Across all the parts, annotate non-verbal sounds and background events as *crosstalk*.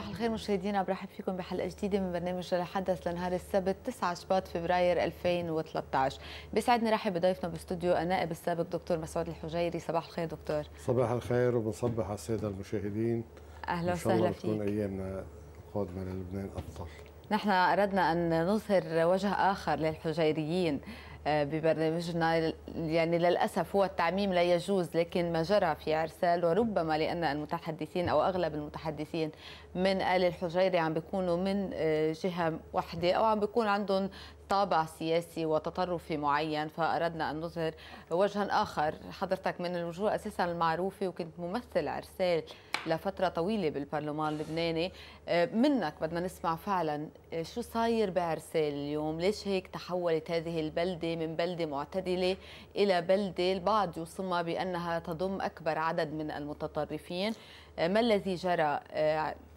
صباح الخير مشاهدينا برحب فيكم بحلقه جديده من برنامج الحدث لنهار السبت 9 شباط فبراير 2013 بيسعدني رحب بضيفنا باستوديو النائب السابق دكتور مسعود الحجيري صباح الخير دكتور صباح الخير وبنصبح على الساده المشاهدين اهلا وسهلا فيك ان شاء الله تكون ايامنا القادمه للبنان افضل نحن أردنا أن نظهر وجه آخر للحجيريين آه، ببرنامجنا يعني للأسف هو التعميم لا يجوز لكن ما جرى في ارسال وربما لأن المتحدثين أو أغلب المتحدثين من آل الحجيري عم بيكونوا من آه، جهة واحدة أو عم بيكون عندهم طابع سياسي وتطرفي معين فأردنا أن نظهر وجها آخر حضرتك من الوجوه أساسا المعروفة وكنت ممثل عرسال لفترة طويلة بالبرلمان اللبناني آه، منك بدنا نسمع فعلا آه، شو صاير بعرسال اليوم ليش هيك تحولت هذه البلدة من بلدة معتدلة إلى بلدة البعض يوصمها بأنها تضم أكبر عدد من المتطرفين آه، ما الذي جرى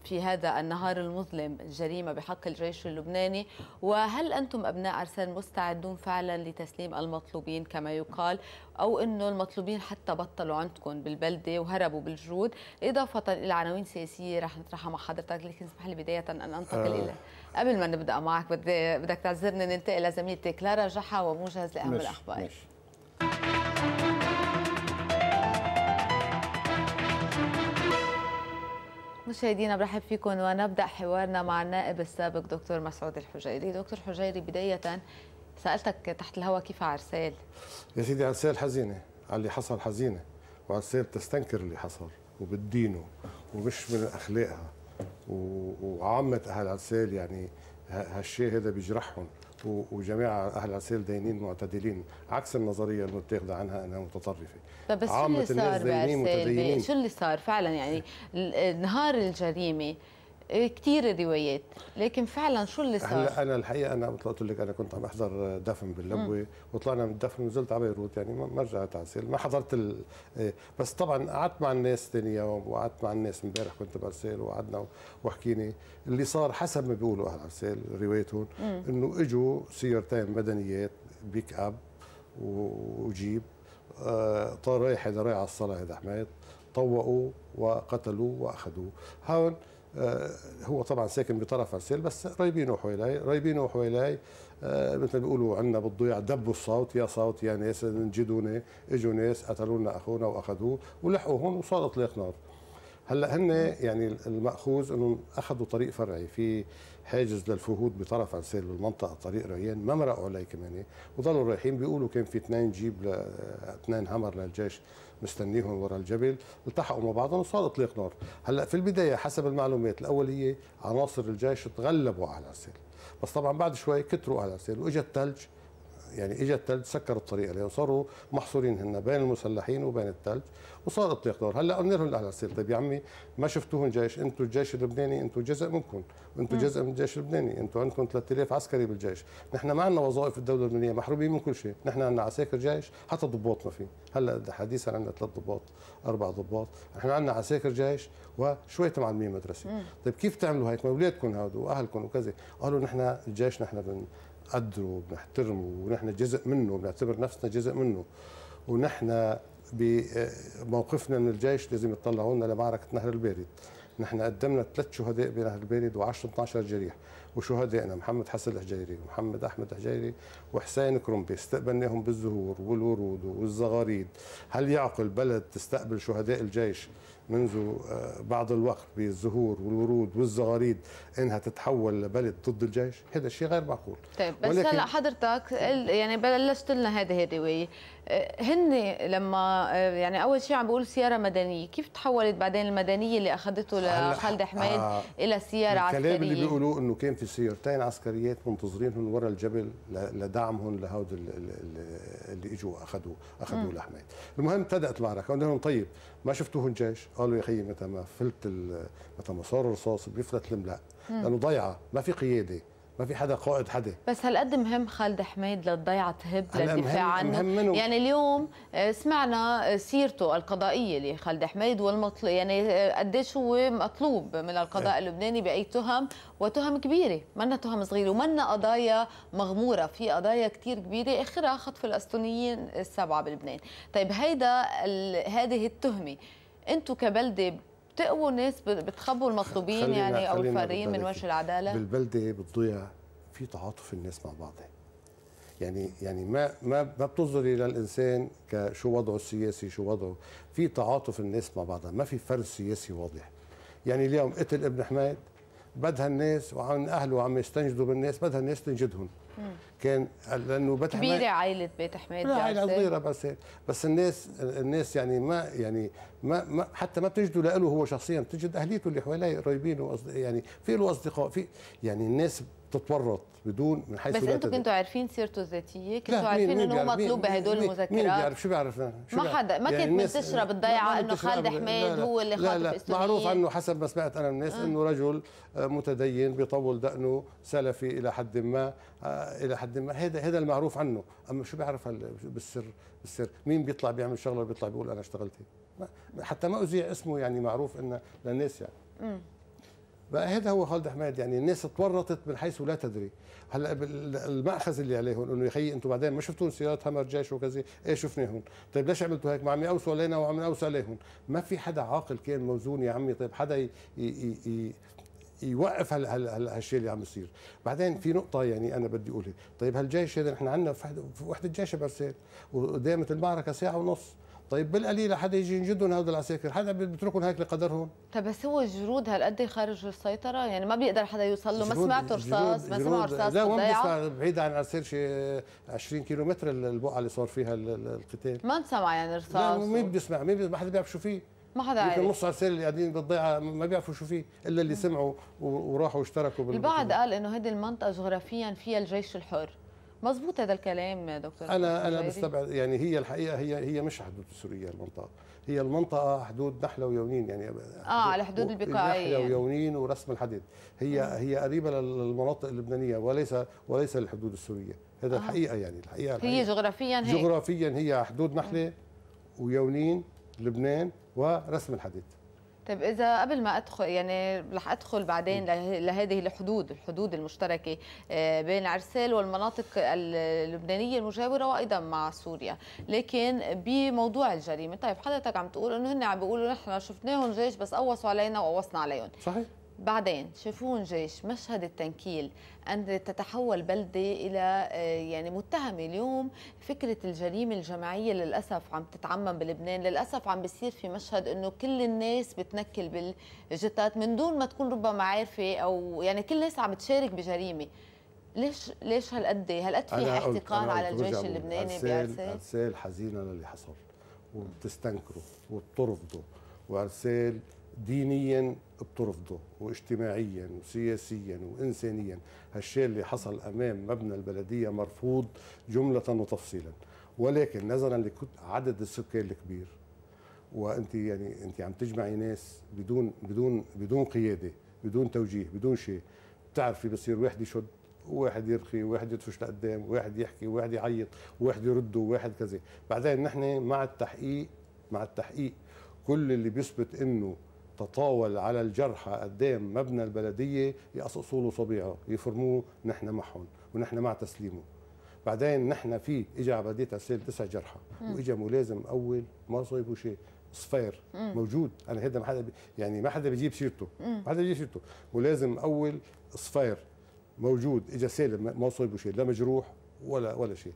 في هذا النهار المظلم جريمة بحق الجيش اللبناني وهل أنتم أبناء عرسان مستعدون فعلا لتسليم المطلوبين كما يقال أو أنه المطلوبين حتى بطلوا عندكم بالبلدة وهربوا بالجود إضافة إلى عناوين سياسية رح نطرحها مع حضرتك لكن اسمح لي بداية أن أنتقل آه. إلى قبل ما نبدأ معك بدك تعذرني ننتقل لزميلتي كلارا جحا وموجز لأهم مش الأخبار مش. مشاهدينا برحب فيكم ونبدا حوارنا مع النائب السابق دكتور مسعود الحجيري دكتور حجيري بدايه سالتك تحت الهواء كيف عرسال يا سيدي عرسال حزينه على اللي حصل حزينه وعرسال تستنكر اللي حصل وبتدينه ومش من اخلاقها وعامه اهل عرسال يعني هالشيء هذا بيجرحهم وجميع اهل عسير دينين معتدلين عكس النظريه المتاخذه عنها انها متطرفه طب بس شو اللي صار بعرسال شو اللي صار فعلا يعني نهار الجريمه إيه، كثير الروايات لكن فعلا شو اللي صار هلا انا الحقيقه انا مثل قلت لك انا كنت عم احضر دفن باللبوه وطلعنا من الدفن ونزلت على بيروت يعني ما رجعت على ما حضرت ال... إيه، بس طبعا قعدت مع الناس ثاني يوم وقعدت مع الناس امبارح كنت برسال وقعدنا وحكيني اللي صار حسب ما بيقولوا اهل عسال روايتهم انه اجوا سيارتين مدنيات بيك اب وجيب آه، طار رايح هذا رايح على الصلاه هذا حمايد طوقوا وقتلوا واخذوه هون آه، هو طبعا ساكن بطرف عسيل بس رايبينه حوالي رايبينه آه، حوالي مثل ما بيقولوا عندنا بالضياع دبوا الصوت يا صوت يا ناس نجدوني اجوا ناس قتلوا لنا اخونا واخذوه ولحقوا هون وصار اطلاق نار هلا هن يعني الماخوذ انه اخذوا طريق فرعي في حاجز للفهود بطرف عسيل بالمنطقه طريق ريان ما مرقوا عليه كمان وضلوا رايحين بيقولوا كان في اثنين جيب اثنين همر للجيش مستنيهم ورا الجبل التحقوا مع بعضهم وصار اطلاق نار هلا في البدايه حسب المعلومات الاوليه عناصر الجيش تغلبوا على العسل بس طبعا بعد شوي كتروا على العسل واجى الثلج يعني اجى الثلج سكر الطريق عليهم صاروا محصورين هن بين المسلحين وبين الثلج وصار الطريق دور هلا قلنا لهم الاهل السير طيب يا عمي ما شفتوهم جيش انتم الجيش اللبناني انتم جزء منكم انتم نعم. جزء من الجيش اللبناني انتم عندكم 3000 عسكري بالجيش نحن ما عندنا وظائف الدوله اللبنانيه محروبين من كل شيء نحن عندنا عساكر جيش حتى ضباط ما في هلا حديثا عندنا ثلاث ضباط اربع ضباط نحن عندنا عساكر جيش وشويه معلمين مدرسه طيب كيف تعملوا هيك ما اولادكم هادو واهلكم وكذا قالوا نحن الجيش نحن بن بنقدره وبنحترمه ونحن جزء منه وبنعتبر نفسنا جزء منه ونحن بموقفنا من الجيش لازم يطلعوا لنا لمعركه نهر البارد نحن قدمنا ثلاث شهداء بنهر البارد و10 12 جريح وشهدائنا محمد حسن الحجيري ومحمد احمد الحجيري وحسين كرومبي استقبلناهم بالزهور والورود والزغاريد هل يعقل بلد تستقبل شهداء الجيش منذ آه، بعض الوقت بالزهور والورود والزغاريد انها تتحول لبلد ضد الجيش هذا الشيء غير معقول طيب بس هلا حضرتك يعني بلشت لنا هذه الروايه آه، هن لما آه، يعني اول شيء عم بقول سياره مدنيه كيف تحولت بعدين المدنيه اللي اخذته لخالد حميد آه الى سياره الكلام عسكريه الكلام اللي بيقولوه انه كان في سيارتين عسكريات منتظرينهم ورا الجبل لدعمهم لهود اللي اجوا اخذوا اخذوا لحميد المهم ابتدات المعركه قلنا لهم طيب ما شفتوهم جيش قالوا يا اخي متى ما فلت متى ما صار الرصاص بيفلت الملا لانه ضيعه ما في قياده ما في حدا قائد حدا بس هالقد مهم خالد حميد للضيعه تهب للدفاع عنه مهم يعني اليوم آه، سمعنا آه، سيرته القضائيه لخالد حميد والمطلوب يعني آه، قديش هو مطلوب من القضاء إيه. اللبناني باي تهم وتهم كبيره منا تهم صغيره ومنا قضايا مغموره في قضايا كثير كبيره اخرها خطف الاستونيين السبعه بلبنان طيب هيدا هذه التهمه انتم كبلده بتقووا ناس بتخبوا المطلوبين يعني او الفارين من وجه العداله بالبلده بتضيع في تعاطف الناس مع بعضها يعني يعني ما ما ما بتنظري للانسان كشو وضعه السياسي شو وضعه في تعاطف الناس مع بعضها ما في فرق سياسي واضح يعني اليوم قتل ابن حماد بدها الناس وعن اهله وعم يستنجدوا بالناس بدها الناس تنجدهم كان لانه بيت حماد كبيره عائله بيت حماد لا عائله صغيره بس بس الناس الناس يعني ما يعني ما, ما حتى ما بتجدوا له هو شخصيا بتجد اهليته اللي حواليه قريبين يعني في له اصدقاء في يعني الناس تتورط بدون من حيث بس انتم كنتوا عارفين سيرته الذاتيه كنتوا عارفين انه هو مطلوب بهدول المذكرات مين بيعرف شو بيعرفنا ما حدا ما يعني منتشره بالضيعه انه خالد حميد هو اللي خاطب لا لا معروف عنه حسب ما سمعت انا من الناس آه. انه رجل آه، متدين بيطول دقنه سلفي الى حد ما آه، الى حد ما هذا هذا المعروف عنه اما شو بيعرف بالسر بالسر مين بيطلع بيعمل شغله بيطلع بيقول انا اشتغلت حتى ما اذيع اسمه يعني معروف انه للناس يعني بقى هذا هو خالد حماد يعني الناس اتورطت من حيث لا تدري هلا المأخذ اللي عليهم انه يا خيي انتم بعدين ما شفتون سيارات همر جيش وكذا ايه شفناهم طيب ليش عملتوا هيك ما عم يقوسوا علينا وعم يقوسوا عليهم ما في حدا عاقل كان موزون يا عمي طيب حدا ي... ي... ي... يوقف هال هال هالشيء اللي عم يصير بعدين في نقطه يعني انا بدي اقولها طيب هالجيش هذا نحن عندنا وحده جيش برسيل ودامت المعركه ساعه ونص طيب بالقليله حدا يجي ينجدهم هدول العساكر حدا بيتركهم هيك لقدرهم طيب بس هو جرود هالقد خارج السيطره يعني ما بيقدر حدا يوصل له ما سمعته رصاص ما سمعوا رصاص لا وين بيسمع بعيد عن عسير شي 20 كيلو متر البقعه اللي صار فيها القتال ما انسمع يعني رصاص لا مين بيسمع مين ما حدا بيعرف شو فيه ما حدا عارف يمكن نص عسير اللي قاعدين بالضيعه ما بيعرفوا شو فيه الا اللي سمعوا وراحوا اشتركوا البعض قال انه هذه المنطقه جغرافيا فيها الجيش الحر مظبوط هذا الكلام دكتور انا انا بستبعد يعني هي الحقيقه هي هي مش حدود سوريا المنطقه هي المنطقه حدود نحله ويونين يعني اه على حدود البقاعيه نحله يعني. ويونين ورسم الحديد هي م. هي قريبه للمناطق اللبنانيه وليس وليس للحدود السوريه هذا آه. الحقيقه يعني الحقيقه, الحقيقة هي جغرافيا هي جغرافيا هي حدود نحله م. ويونين لبنان ورسم الحديد طيب اذا قبل ما ادخل يعني رح ادخل بعدين لهذه الحدود الحدود المشتركه آه، بين عرسال والمناطق اللبنانيه المجاوره وايضا مع سوريا لكن بموضوع الجريمه طيب حضرتك عم تقول انه هن عم بيقولوا نحن شفناهم جيش بس قوصوا علينا وقوصنا عليهم صحيح بعدين شافون جيش مشهد التنكيل أن تتحول بلدة إلى آه، يعني متهمة اليوم فكرة الجريمة الجماعية للأسف عم تتعمم بلبنان للأسف عم بيصير في مشهد أنه كل الناس بتنكل بالجتات من دون ما تكون ربما عارفة أو يعني كل الناس عم تشارك بجريمة ليش ليش هالقد هالقد في احتقان على الجيش اللبناني بعرسال عرسال حزينه للي حصل وبتستنكره وبترفضه وارسال دينيا بترفضه واجتماعيا وسياسيا وإنسانيا هالشيء اللي حصل أمام مبنى البلدية مرفوض جملة وتفصيلا ولكن نظرا لعدد السكان الكبير وانت يعني انت عم تجمعي ناس بدون بدون بدون قياده بدون توجيه بدون شيء بتعرفي بصير واحد يشد وواحد يرخي وواحد يدفش لقدام وواحد يحكي وواحد يعيط وواحد يرد وواحد كذا بعدين نحن مع التحقيق مع التحقيق كل اللي بيثبت انه تطاول على الجرحى قدام مبنى البلديه يقصقصوا له صبيعه يفرموه نحن معهم ونحن مع تسليمه بعدين نحن في اجى على بلديه عسيل تسع جرحى واجى ملازم اول ما صيبوا شيء صفير موجود انا هذا ما حدا يعني ما حدا بيجيب سيرته ما حدا بيجيب سيرته ملازم اول صفير موجود اجى سالم ما صيبوا شيء لا مجروح ولا ولا شيء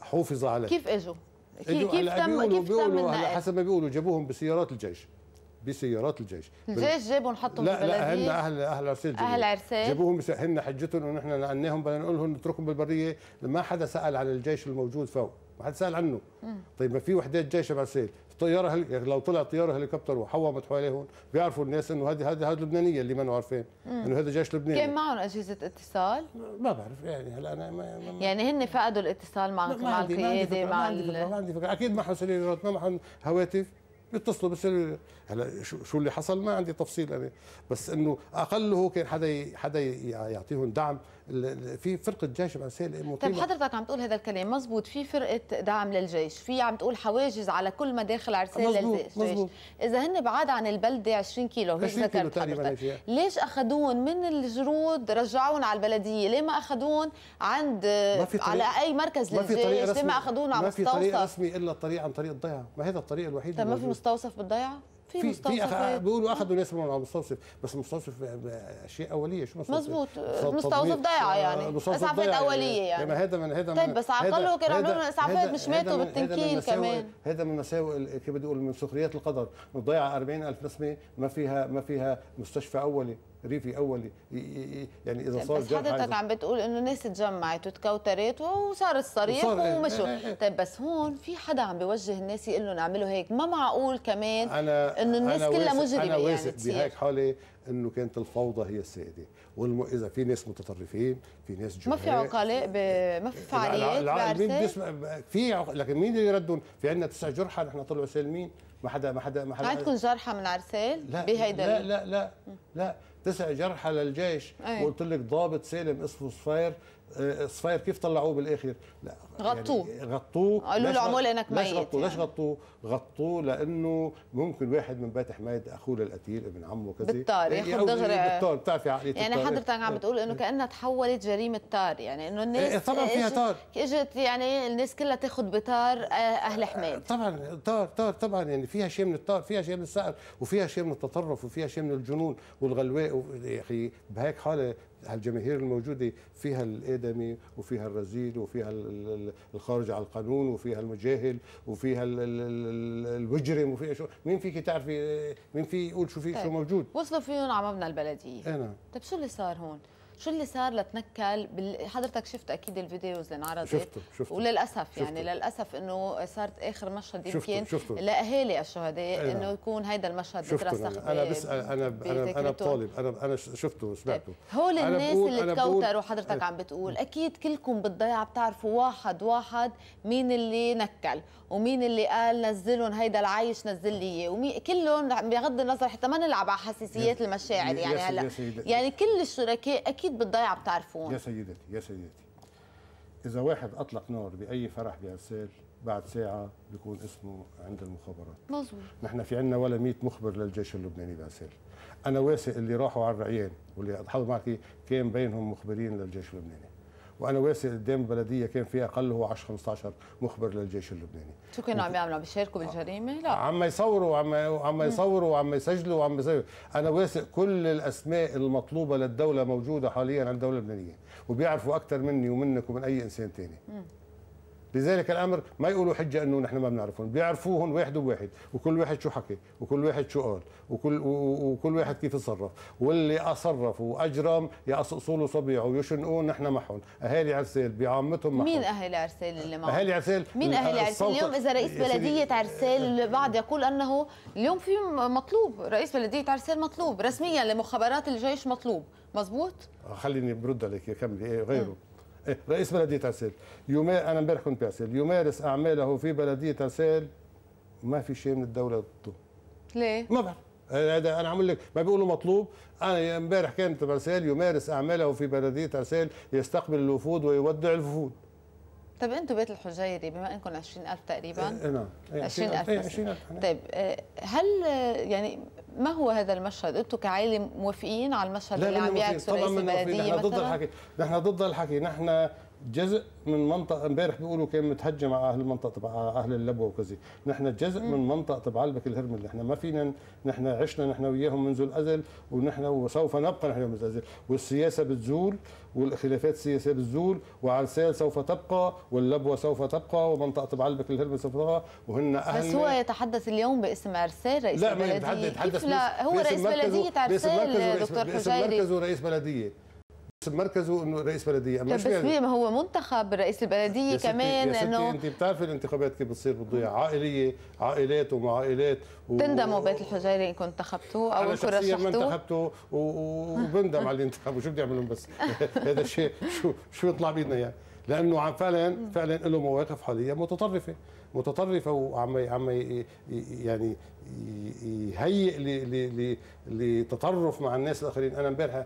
حوفظ عليه كيف اجوا؟ كيف, كيف تم كيف تم حسب ما بيقولوا جابوهم بسيارات الجيش بسيارات الجيش الجيش جابهم حطهم لا لا هن اهل اهل عرسال اهل عرسال جابوهم هن حجتهم ونحن لعناهم بدنا نقول لهم نتركهم بالبريه ما حدا سال عن الجيش الموجود فوق ما حدا سال عنه مم. طيب ما في وحدات جيش بعرسال الطياره هل... يعني لو طلع طياره هليكوبتر وحومت حواليهم بيعرفوا الناس انه هذه هذه هذه لبنانيه اللي ما عارفين انه هذا جيش لبناني كان معهم اجهزه اتصال؟ ما بعرف يعني هلا انا ما ما يعني هن فقدوا الاتصال مع مع القياده مع ما عندي فكره ما عندي فكره اكيد معهم حصلوا ما معهم هواتف بيتصلوا بس هلا شو اللي حصل ما عندي تفصيل بس انه اقله كان حدا حدا يعطيهم دعم في فرقه جيش فرنسيه المقيمه طيب حضرتك عم تقول هذا الكلام مزبوط في فرقه دعم للجيش في عم تقول حواجز على كل مداخل عرسال للجيش اذا هن بعاد عن البلده 20 كيلو هيك ذكرت حضرتك ليش اخذوهم من الجرود رجعوهم على البلديه ليه ما اخذوهم عند على اي مركز للجيش ليه ما اخذوهم على مستوصف ما في طريق رسمي الا الطريق عن طريق الضيعه ما هذا الطريق الوحيد طيب ما في مستوصف بالضيعه في مستوصفات في بيقولوا آه. اخذوا الاسم من المستوصف بس المستوصف شيء اوليه شو مستوصف مظبوط آه، مستوصف ضيعه آه، يعني اسعافات يعني. اوليه يعني, يعني. هذا من هذا طيب بس على الاقل كانوا عملوا اسعافات مش ماتوا بالتنكيل كمان هذا من مساوئ كيف بدي اقول من سخريات القدر ضيع 40000 نسمه ما فيها ما فيها مستشفى اولي ريفي اول يعني اذا صار بس حضرتك عم بتقول انه ناس تجمعت وتكوترت وصار الصريخ ومشوا إيه، إيه، إيه. طيب بس هون في حدا عم بيوجه الناس يقول لهم اعملوا هيك ما معقول كمان انه الناس كلها مجرمه انا يعني واثق يعني بهيك حاله انه كانت الفوضى هي السائده والم... اذا في ناس متطرفين في ناس جمهور ما في عقلاء ب... ما في فعاليات العالمين بيسمع في عق... لكن مين اللي يردون في عندنا تسع جرحى نحن طلعوا سالمين ما حدا ما حدا ما حدا عندكم جرحى من عرسال بهيدا لا لا لا لا, لا. تسع جرحى للجيش أيه. وقلت لك ضابط سالم اسمه صفير آه، صفير كيف طلعوه بالاخر؟ لا غطوه يعني غطوه قالوا له عمول انك ميت ليش غطوه؟ يعني. ليش غطوه؟ غطوه لانه ممكن واحد من بيت حماد اخوه للقتيل ابن عمه كذا بالطار يعني ياخذ دغري بالطار بتعرفي عقليه يعني حضرتك عم آه. بتقول انه كانها تحولت جريمه طار يعني انه إيه، إيه، الناس إيه طبعا فيها طار اجت يعني الناس كلها تاخذ بطار آه، اهل حماد طبعا طار طار طبعا يعني فيها شيء من الطار فيها شيء من السعر وفيها شيء من التطرف وفيها شيء من الجنون والغلواء يا اخي بهيك حاله هالجماهير الموجوده فيها الادمي وفيها الرذيل وفيها الخارج على القانون وفيها المجاهل وفيها المجرم وفيها شو مين فيك تعرفي مين في يقول شو في شو إيه. موجود وصلوا فيهم عمامنا البلديه انا إيه، نعم. طيب شو اللي صار هون؟ شو اللي صار لتنكل بال... حضرتك شفت اكيد الفيديوز اللي انعرضت شفته شفته وللاسف يعني شفته يعني للاسف انه صارت اخر مشهد يمكن لاهالي الشهداء نعم. انه يكون هيدا المشهد بترسخ انا بس انا انا انا بطالب انا انا شفته وسمعته طيب. هول الناس اللي تكوتروا حضرتك إيه. عم بتقول اكيد كلكم بالضيعه بتعرفوا واحد واحد مين اللي نكل ومين اللي قال نزلهم هيدا العيش نزل لي اياه ومين كلهم بغض النظر حتى ما نلعب على حساسيات المشاعر يعني هلا يعني كل الشركاء اكيد اكيد بتضيع بتعرفون يا سيدتي يا سيدتي اذا واحد اطلق نار باي فرح بارسال بعد ساعه بيكون اسمه عند المخابرات مظبوط نحن في عندنا ولا 100 مخبر للجيش اللبناني بارسال انا واثق اللي راحوا على الرعيان واللي اضحوا معك كان بينهم مخبرين للجيش اللبناني وانا واثق قدام بلديه كان فيها اقل هو 10 15 مخبر للجيش اللبناني شو كانوا عم يعملوا عم يشاركوا بالجريمه لا عم يصوروا عم عم يصوروا وعم يسجلوا وعم يسجلوا انا واثق كل الاسماء المطلوبه للدوله موجوده حاليا عند الدوله اللبنانيه وبيعرفوا اكثر مني ومنك ومن اي انسان ثاني لذلك الامر ما يقولوا حجه انه نحن ما بنعرفهم بيعرفوهم واحد بواحد وكل واحد شو حكي وكل واحد شو قال وكل وكل واحد كيف تصرف واللي اصرف واجرم يا اصوله صبيعه ويشنقون نحن معهم اهالي عرسال بعامتهم معهم مين اهالي عرسال اللي معهم اهالي عرسال مين اهالي عرسال اليوم اذا رئيس بلديه عرسال البعض يقول انه اليوم في مطلوب رئيس بلديه عرسال مطلوب رسميا لمخابرات الجيش مطلوب مزبوط خليني برد عليك كملي إيه، غيره م. *laughs* رئيس بلديه عسير يما انا امبارح كنت بعسير يمارس اعماله في بلديه عسير ما في شيء من الدوله ضده ليه؟ ما بعرف هذا انا عم لك ما بيقولوا مطلوب انا امبارح كانت عسيل يمارس اعماله في بلديه عسير يستقبل الوفود ويودع الوفود طيب انتم بيت الحجيري بما انكم 20000 تقريبا إيه، إيه، نعم 20000 إيه، 20000 طيب آه، هل آه، يعني ما هو هذا المشهد انتم كعالم موافقين على المشهد لا اللي عم يعكسه رئيس البلديه مثلا ضد الحكي نحن ضد الحكي نحن جزء من منطقه امبارح بيقولوا كان متهجم على اهل المنطقه تبع اهل اللبوه وكذا نحن جزء م. من منطقه تبع علبك الهرمل نحن ما فينا نحن عشنا نحن وياهم منذ الازل ونحن وسوف نبقى نحن منذ الازل والسياسه بتزول والخلافات السياسيه بتزول وعرسال سوف تبقى واللبوه سوف تبقى ومنطقه بعلبك الهرمل سوف تبقى وهن اهل بس هو يتحدث اليوم باسم عرسال رئيس لا ما يتحدث هو رئيس بلديه عرسال دكتور حجيري باسم مركز ورئيس بلديه مركزه انه رئيس بلديه اما بس يعني ما هو منتخب رئيس البلديه كمان انه انت بتعرفي الانتخابات كيف بتصير بتضيع عائليه عائلات ومع عائلات و... تندموا بيت الحجيري ان كنت انتخبتوه او ان كنت رشحتوه ما انتخبته وبندم على اللي انتخبه شو بدي اعمل بس *laughs* هذا الشيء شو شو يطلع بيدنا يعني لانه عم فعلا فعلا له مواقف حاليا متطرفه متطرفه وعم عم يعني يهيئ لتطرف مع الناس الاخرين انا امبارح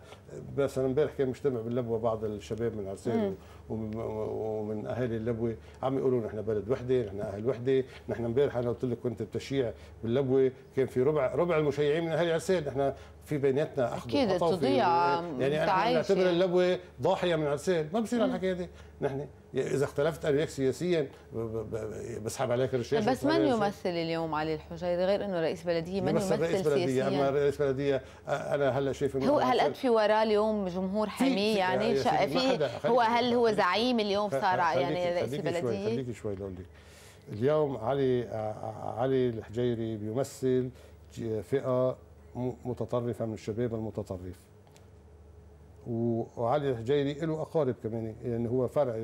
مثلا امبارح كان مجتمع باللبوه بعض الشباب من عرسان ومن اهالي اللبوه عم يقولوا نحن بلد وحده نحن اهل وحده نحن امبارح انا قلت لك كنت بتشيع باللبوه كان في ربع ربع المشيعين من اهالي عرسان نحن في بيناتنا اكيد تضيع يعني انا بنعتبر اللبوه ضاحيه من عرسان ما بصير هالحكي هذا نحن اذا اختلفت انا وياك سياسيا بسحب عليك الرشاش بس من يمثل اليوم علي الحجيري غير انه رئيس بلديه من يمثل رئيس بلديه اما رئيس بلديه انا هلا شايف هو هل قد في وراه اليوم جمهور حميه يعني في هو هل هو زعيم اليوم صار يعني رئيس بلديه خليكي شوي لقول لك اليوم علي علي الحجيري بيمثل فئه متطرفه من الشباب المتطرف وعلي الحجيري له اقارب كمان يعني هو فرع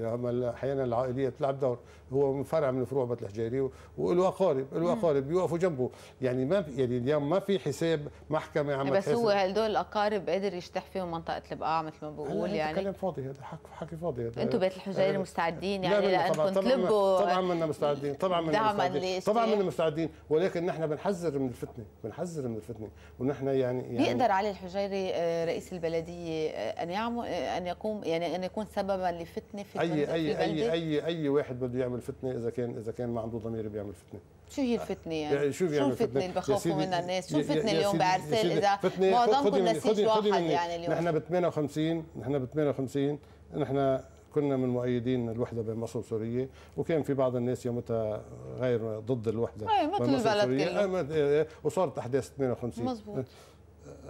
احيانا العائليه تلعب دور هو فرع من فروع بيت الحجيري وله اقارب له اقارب بيوقفوا جنبه يعني ما يعني اليوم ما في حساب محكمه عم بس هو هدول الاقارب قادر يشتح فيهم منطقه البقاع مثل ما بقول يعني كلام فاضي هذا حكي حكي فاضي هذا انتم بيت الحجيري آه، مستعدين يعني لانكم تلبوا طبعا منا مستعدين طبعا منا مستعدين طبعا منا يعني؟ مستعدين ولكن نحن بنحذر من الفتنه بنحذر من الفتنه ونحن يعني, يعني بيقدر علي الحجيري آه، رئيس البلديه آه، ان يعمل ان يقوم يعني ان يكون سببا لفتنه في اي اي اي اي اي واحد بده يعمل فتنه اذا كان اذا كان ما عنده ضمير بيعمل فتنه شو هي الفتنه يعني؟ يعني شو شو الفتنه اللي بخوفوا منها الناس؟ شو الفتنه اليوم بعرسال اذا معظمكم نسيج واحد يعني اليوم نحن ب 58 نحن ب 58 نحن كنا من مؤيدين الوحده بين مصر وسوريا وكان في بعض الناس يومتها غير ضد الوحده اي مثل البلد كله وصارت احداث 58 مزبوط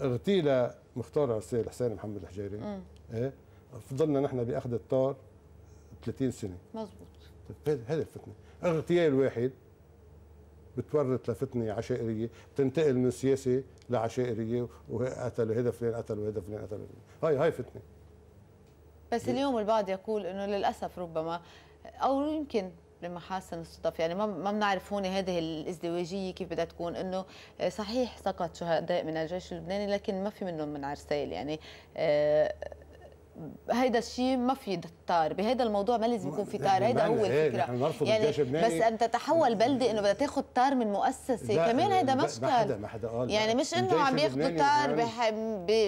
اغتيل مختار السيد حسين محمد الحجيري ايه فضلنا نحن باخذ الطار 30 سنه مزبوط هذا الفتنه اغتيال واحد بتورط لفتنه عشائريه بتنتقل من سياسي لعشائريه وقتل هذا فلان قتل وهذا فلان قتل هاي هاي فتنه بس إيه؟ اليوم البعض يقول انه للاسف ربما او يمكن لمحاسن الصدف يعني ما ما بنعرف هون هذه الازدواجيه كيف بدها تكون انه آه، صحيح سقط شهداء من الجيش اللبناني لكن ما في منهم من عرسيل يعني آه، هيدا الشيء ما في طار بهذا الموضوع ما لازم يكون في تار هيدا هو الفكره يعني بس ان تتحول بلده انه بدها تاخذ تار من مؤسسه كمان هيدا مشكل ما حدا ما حدا قال يعني مش انه عم ياخذوا تار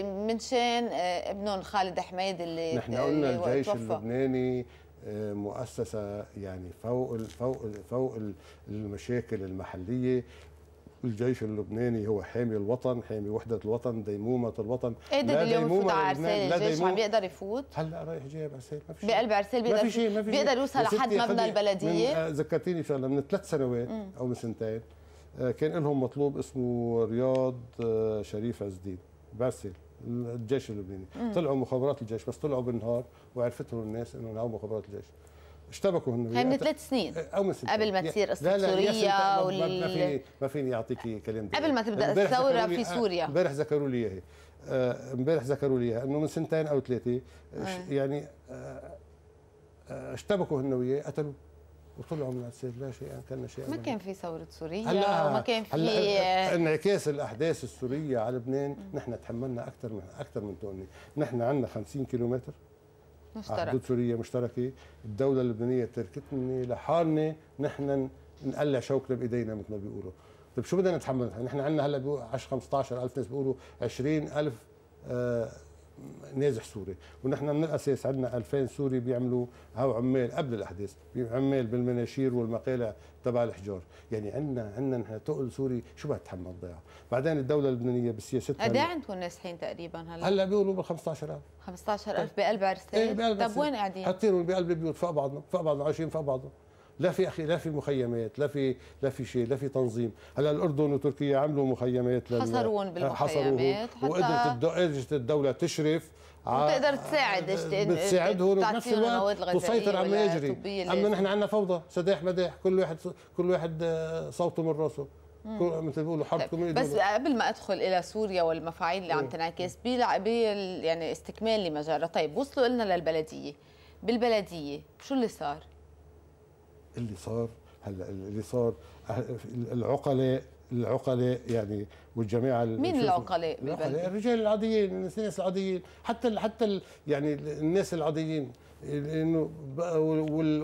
من شان آه، ابنهم خالد حميد اللي نحن قلنا الجيش اللبناني مؤسسه يعني فوق الـ فوق الـ فوق الـ المشاكل المحليه الجيش اللبناني هو حامي الوطن حامي وحدة الوطن ديمومة الوطن قادر لا اليوم يفوت على عرسال الجيش عم بيقدر يفوت هلا رايح جاي بعرسال ما في شيء بقلب عرسال بيقدر ما في شيء ما في بيقدر يوصل لحد مبنى البلدية آه، ذكرتيني شغلة من ثلاث سنوات أو من سنتين آه، كان لهم مطلوب اسمه رياض آه، شريف زديد بعرسال الجيش اللبناني طلعوا مخابرات الجيش بس طلعوا بالنهار وعرفتهم الناس انه نعم مخابرات الجيش اشتبكوا هن من ثلاث سنين إيه، او من سنين قبل ما تصير قصه سوريا وال... ما فيني ما فيني اعطيك كلام دي. قبل ما تبدا الثوره في سوريا امبارح ذكروا لي اياها آه، امبارح ذكروا لي اياها انه من سنتين او ثلاثه يعني آه، آه، اشتبكوا هن وياه قتلوا وطلعوا من عسير لا شيء كان شيء ما كان في ثورة سوريا هلا وما كان في هلا انعكاس الأحداث السورية على لبنان نحن تحملنا أكثر من أكثر من تقني نحن عندنا 50 كيلومتر مشترك آه، حدود سورية مشتركة الدولة اللبنانية تركتنا لحالنا نحن نقلع شوكنا بإيدينا مثل ما بيقولوا طيب شو بدنا نتحمل نحن عندنا هلا 10 15 ألف ناس بيقولوا 20 ألف آه نازح سوري ونحن من الاساس عندنا 2000 سوري بيعملوا هاو عمال قبل الاحداث عمال بالمناشير والمقالع تبع الحجار يعني عندنا عندنا نحن تقل سوري شو بدها تحمل ضياع بعدين الدوله اللبنانيه بسياستها قد ايه عندكم نازحين تقريبا هلا هلا بيقولوا بال 15000 15000 بقلب عرسان إيه، طيب وين قاعدين؟ حاطينهم بقلب البيوت فوق بعضنا فوق بعضنا عايشين فوق بعضنا لا في أخي لا في مخيمات لا في لا في شيء لا في تنظيم هلا الاردن وتركيا عملوا مخيمات لل... حصرون آه، بالمخيمات وقدرت قدرت الدوله تشرف بتقدر تساعد آه، بتساعدهم وبنفس الوقت تسيطر على ما يجري اما نحن عندنا فوضى سداح مداح كل واحد كل واحد آه، صوته من راسه مثل بيقولوا حرب طيب. بس قبل ما ادخل الى سوريا والمفاعيل اللي عم إيه. تنعكس يعني استكمال لما طيب وصلوا لنا للبلديه بالبلديه شو اللي صار اللي صار هلا اللي صار العقلاء العقلاء يعني والجماعه مين العقلاء العقلاء الرجال العاديين الناس العاديين حتى الـ حتى الـ يعني الناس العاديين انه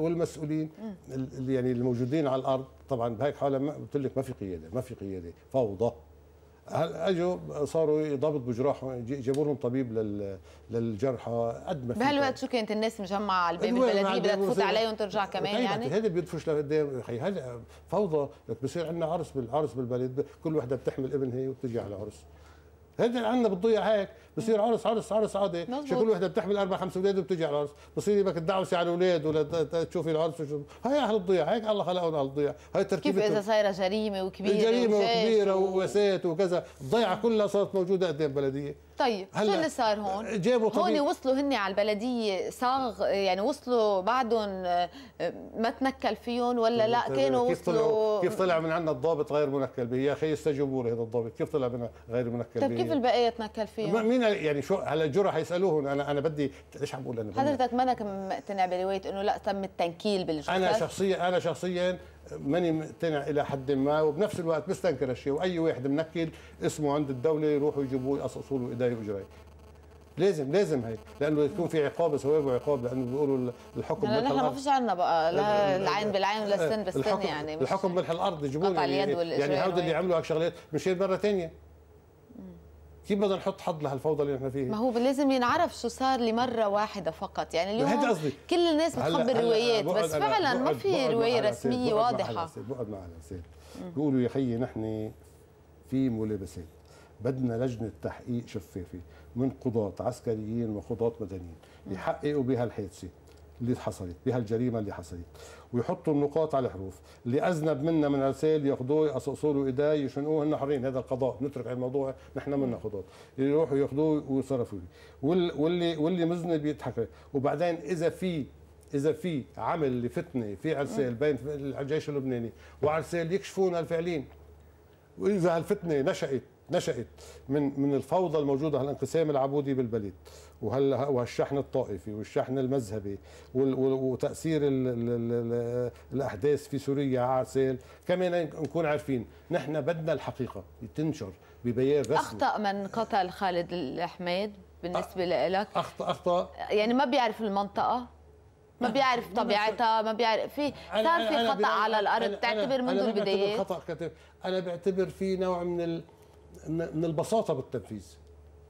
والمسؤولين يعني الموجودين على الارض طبعا بهيك حاله قلت لك ما في قياده ما في قياده فوضى هل اجوا صاروا يضبط بجراحهم جابوا لهم طبيب للجرحى قد ما بهالوقت شو كانت الناس مجمعه على الباب البلديه بدها تفوت عليهم ترجع كمان طيب، يعني هذا بيدفش لقدام هلا فوضى بصير عندنا عرس بالعرس بالبلد كل وحده بتحمل ابنها وبتجي على عرس هذا اللي عندنا بتضيع هيك بصير عرس عرس عرس عادي كل وحده بتحمل اربع خمس اولاد وبتجي على العرس بصير بدك تدعوسي يعني على الاولاد ولا تشوفي العرس وشو هي اهل الضيع هيك الله خلقهم اهل الضيع هي تركيبه كيف اذا صايره جريمه وكبيره جريمه وكبيره و... وكذا الضيعه كلها صارت موجوده قدام بلديه طيب هلا شو اللي صار هون؟ جابوا طبيب هون وصلوا هن على البلديه صاغ يعني وصلوا بعدهم آه، ما تنكل فيهم ولا لا كانوا كيف وصلوا كيف طلع من عندنا الضابط غير منكل به يا اخي استجوبوا لهذا هذا الضابط كيف طلع من غير منكل طيب به كيف البقيه تنكل فيهم؟ مين يعني شو هلا الجرح حيسالوهم انا انا بدي ليش عم بقول انا حضرتك مانك مقتنع بروايه انه لا تم التنكيل بالجرح انا شخصيا انا شخصيا ماني مقتنع الى حد ما وبنفس الوقت بستنكر هالشيء واي واحد منكل اسمه عند الدوله يروحوا يجيبوا يقصصوا له ايديه واجريه لازم لازم هيك لانه يكون في عقاب ثواب وعقاب لانه بيقولوا الحكم لا نحن ما فيش عندنا بقى لا العين بالعين ولا السن بالسن يعني الحكم ملح الارض يجيبوا لي يعني هذول اللي عملوا هيك شغلات مشيت مره ثانيه كيف بدنا نحط حد لهالفوضى اللي نحن فيها ما هو لازم ينعرف شو صار لمره واحده فقط يعني اليوم قصدي كل الناس بتخبر روايات بس فعلا ما في روايه رسميه واضحه بقعد مع الاسئله بيقولوا يا خيي نحن في ملابسات بدنا لجنه تحقيق شفافه من قضاة عسكريين وقضاة مدنيين يحققوا بها الحادثه اللي حصلت بها الجريمه اللي حصلت ويحطوا النقاط على الحروف اللي اذنب منا من رسائل ياخذوه له ايديه يشنقوه هن حرين هذا القضاء نترك الموضوع نحن منا قضاء يروحوا ياخذوه ويصرفوه واللي واللي مذنب يتحكى وبعدين اذا في اذا في عمل لفتنه في عرسال بين الجيش اللبناني وعرسال يكشفون الفاعلين واذا هالفتنه نشات نشأت من من الفوضى الموجودة هالانقسام العبودي بالبلد وهل وهالشحن الطائفي والشحن المذهبي وتأثير الـ الـ الأحداث في سوريا على عسال كمان نكون عارفين نحن بدنا الحقيقة تنشر ببيان رسمي أخطأ من قتل خالد الحميد بالنسبة لك أخطأ أخطأ يعني ما بيعرف المنطقة ما بيعرف طبيعتها ما بيعرف في صار في خطا على الارض تعتبر منذ البداية انا بعتبر في نوع من ال... من البساطه بالتنفيذ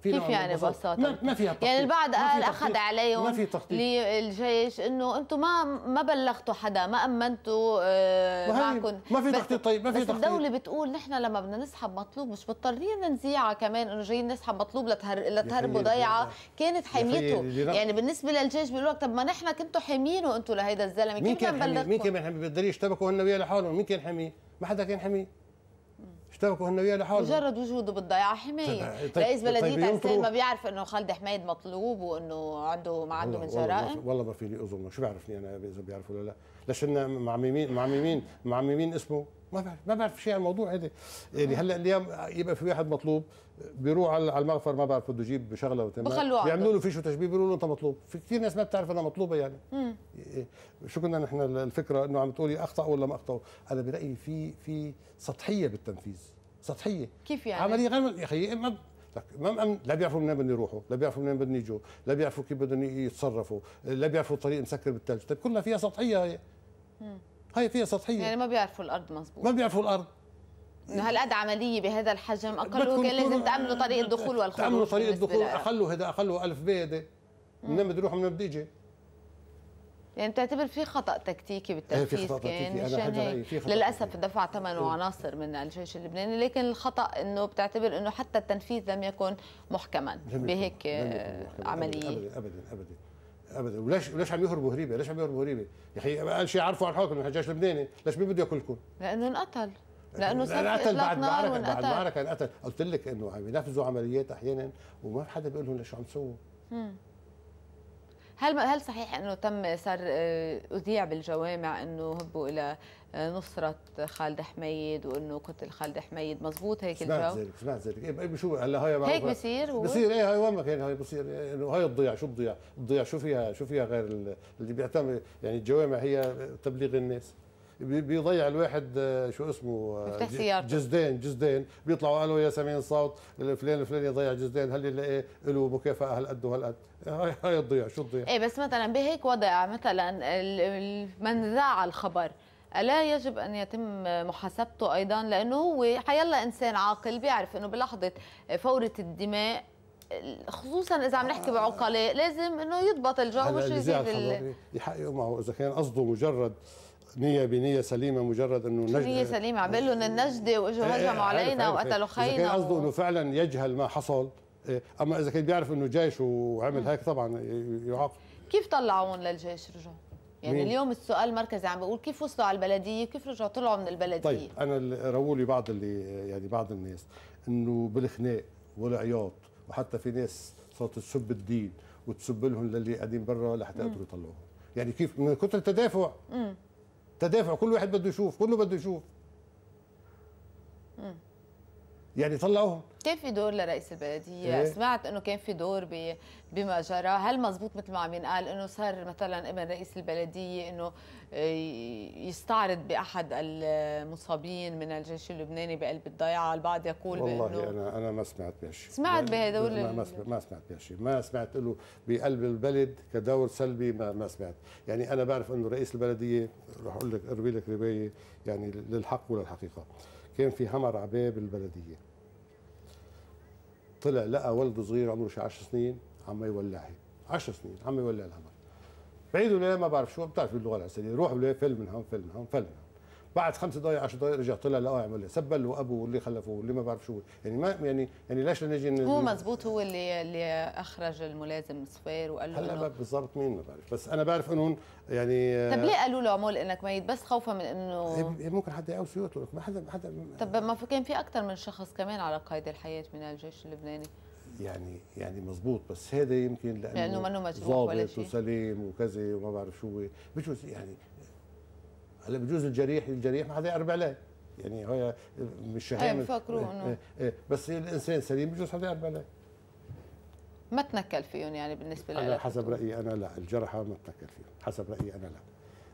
في كيف يعني ببساطه؟ ما, ما فيها يعني تخطيط يعني البعض قال اخذ عليهم ما في تخطيط للجيش انه انتم ما ما بلغتوا حدا ما امنتوا آه معكم ما في تخطيط طيب ما في تخطيط الدوله بتقول نحن لما بدنا نسحب مطلوب مش مضطرين نذيعها كمان انه جايين نسحب مطلوب لتهر... لتهربوا ضيعه كانت حميته يعني بالنسبه للجيش بيقولوا لك طب ما نحن كنتوا حاميينه انتوا لهيدا الزلمه كيف ما بلغتوا مين كان حامي بالدليل اشتبكوا هن وياه لحالهم مين كان حامي؟ ما حدا كان حامي؟ اشتبكوا هن وياه لحالهم مجرد وجوده بالضيعه حمايه طيب, طيب، رئيس بلديه طيب ما بيعرف انه خالد حمايد مطلوب وانه عنده ما عنده من جرائم والله ما فيني اظلمه شو بعرفني انا اذا بيعرفوا ولا لا ليش هن معممين معممين معممين اسمه ما بعرف ما بعرف شيء عن الموضوع هذا يعني هلا اليوم يبقى في واحد مطلوب بيروح على المغفر ما بعرف بده يجيب شغله وتمام بيعملوا له فيش وتشبيه بيقولوا له انت مطلوب في كثير ناس ما بتعرف انها مطلوبه يعني مم. إيه، إيه. شو كنا نحن الفكره انه عم تقولي اخطا ولا ما اخطا انا برايي في في سطحيه بالتنفيذ سطحيه كيف يعني عمليه غير يا اخي إيه، ما ما لا بيعرفوا منين بدهم يروحوا، لا بيعرفوا منين بدهم يجوا، لا بيعرفوا كيف بدهم يتصرفوا، لا بيعرفوا طريق مسكر بالثلج، طيب كلها فيها سطحيه هي. هاي فيها سطحيه يعني ما بيعرفوا الارض مزبوط ما بيعرفوا الارض هل قد عمليه بهذا الحجم اقل وكان لازم تعملوا طريق الدخول والخروج تعملوا طريق الدخول اقله هذا اقله 1000 بي هذا منين بدي اروح منين بدي اجي يعني بتعتبر في خطا تكتيكي إيه، بالتنفيذ في خطأ كان مشان هيك للاسف دفع ثمنه إيه. عناصر من الجيش اللبناني لكن الخطا انه بتعتبر انه حتى التنفيذ لم يكن محكما بهيك عمليه ابدا ابدا ابدا ابدا وليش ليش عم يهربوا هريبه؟ ليش عم يهربوا هريبه؟ يا اخي اقل شيء عرفوا عن حكم الجيش اللبناني، ليش مين بده ياكلكم؟ لانه انقتل لانه صار لا قتل بعد معركه بعد معركه انقتل قلت لك انه عم ينفذوا عمليات احيانا وما حدا بيقول لهم ليش عم تسووا هل هل صحيح انه تم صار آه، اذيع بالجوامع انه هبوا الى آه، نصرة خالد حميد وانه قتل خالد حميد مزبوط هيك سمعت ذلك سمعت ذلك إيه، إيه، شو هلا هي هيك بصير هو بصير ايه هي وين ما كان هي بصير إيه، انه هي الضياع شو الضياع الضياع شو فيها شو فيها غير اللي بيعتمد يعني الجوامع هي تبليغ الناس بيضيع الواحد آه، شو اسمه مفتاح آه، سيارته جزدين جزدين بيطلعوا قالوا يا سمين صوت فلان الفلاني ضيع جزدين هل ايه له مكافاه هالقد وهالقد هاي هاي تضيع شو تضيع ايه بس مثلا بهيك وضع مثلا من ذاع الخبر الا يجب ان يتم محاسبته ايضا لانه هو حيلا انسان عاقل بيعرف انه بلحظه فوره الدماء خصوصا اذا عم نحكي بعقلاء لازم انه يضبط الجو مش يزيد يحققوا معه اذا كان قصده مجرد نيه بنيه سليمه مجرد انه نجد نيه سليمه عمل لهم النجده إيه، إيه، واجوا هجموا علينا وقتلوا خينا اذا كان قصده انه فعلا يجهل ما حصل إيه، اما اذا كان بيعرف انه جيش وعمل هيك طبعا يعاقب كيف طلعوهم للجيش رجعوا؟ يعني مين؟ اليوم السؤال مركزي عم بيقول كيف وصلوا على البلديه كيف رجعوا طلعوا من البلديه طيب انا اللي لي بعض اللي يعني بعض الناس انه بالخناق والعياط وحتى في ناس صارت تسب الدين وتسب لهم للي قاعدين برا لحتى يقدروا يطلعوهم يعني كيف من كثر التدافع مم. تدافع كل واحد بده يشوف كله بده يشوف يعني طلعوهم كان في دور لرئيس البلديه إيه؟ سمعت انه كان في دور بما جرى هل مزبوط مثل ما عم ينقال انه صار مثلا ابن رئيس البلديه انه آه، يستعرض باحد المصابين من الجيش اللبناني بقلب الضيعه البعض يقول والله بانه انا انا ما سمعت بهالشيء سمعت يعني بهدول ما, سمعت ما سمعت بهالشيء ما سمعت له بقلب البلد كدور سلبي ما ما سمعت يعني انا بعرف انه رئيس البلديه رح اقول لك اروي لك روايه يعني للحق وللحقيقه كان في همر عباب البلديه طلع لقى ولده صغير عمره شي 10 سنين عم يولعها 10 سنين عم يولع الهمر بعيد ولا ما بعرف شو بتعرف باللغه العسليه روح ولا فل من هون فل من هون فل من هون بعد خمس دقائق 10 دقائق رجع طلع لقاه اعمل لي سب له ابوه واللي خلفه واللي ما بعرف شو يعني ما يعني يعني ليش نجي هو مزبوط هو اللي اللي اخرج الملازم صفير وقال له هلا بالضبط مين ما بعرف بس انا بعرف انه يعني آه، طب ليه قالوا له عمول انك ميت بس خوفا من انه إيه، إيه، ممكن حدا يقوس يقتلك ما حدا ما حدا طب ما كان في اكثر من شخص كمان على قيد الحياه من الجيش اللبناني يعني يعني مزبوط بس هذا يمكن لانه لانه منه مجروح ولا شيء وسليم وكذا وما بعرف شو بجوز يعني هلا بجوز الجريح الجريح ما حدا يقرب عليه يعني هو مش طيب، ايه بفكروا انه بس الانسان سليم بجوز حدا يقرب عليه ما تنكل فيهم يعني بالنسبه لي انا حسب رايي انا لا الجرحى ما تنكل فيهم حسب رايي انا لا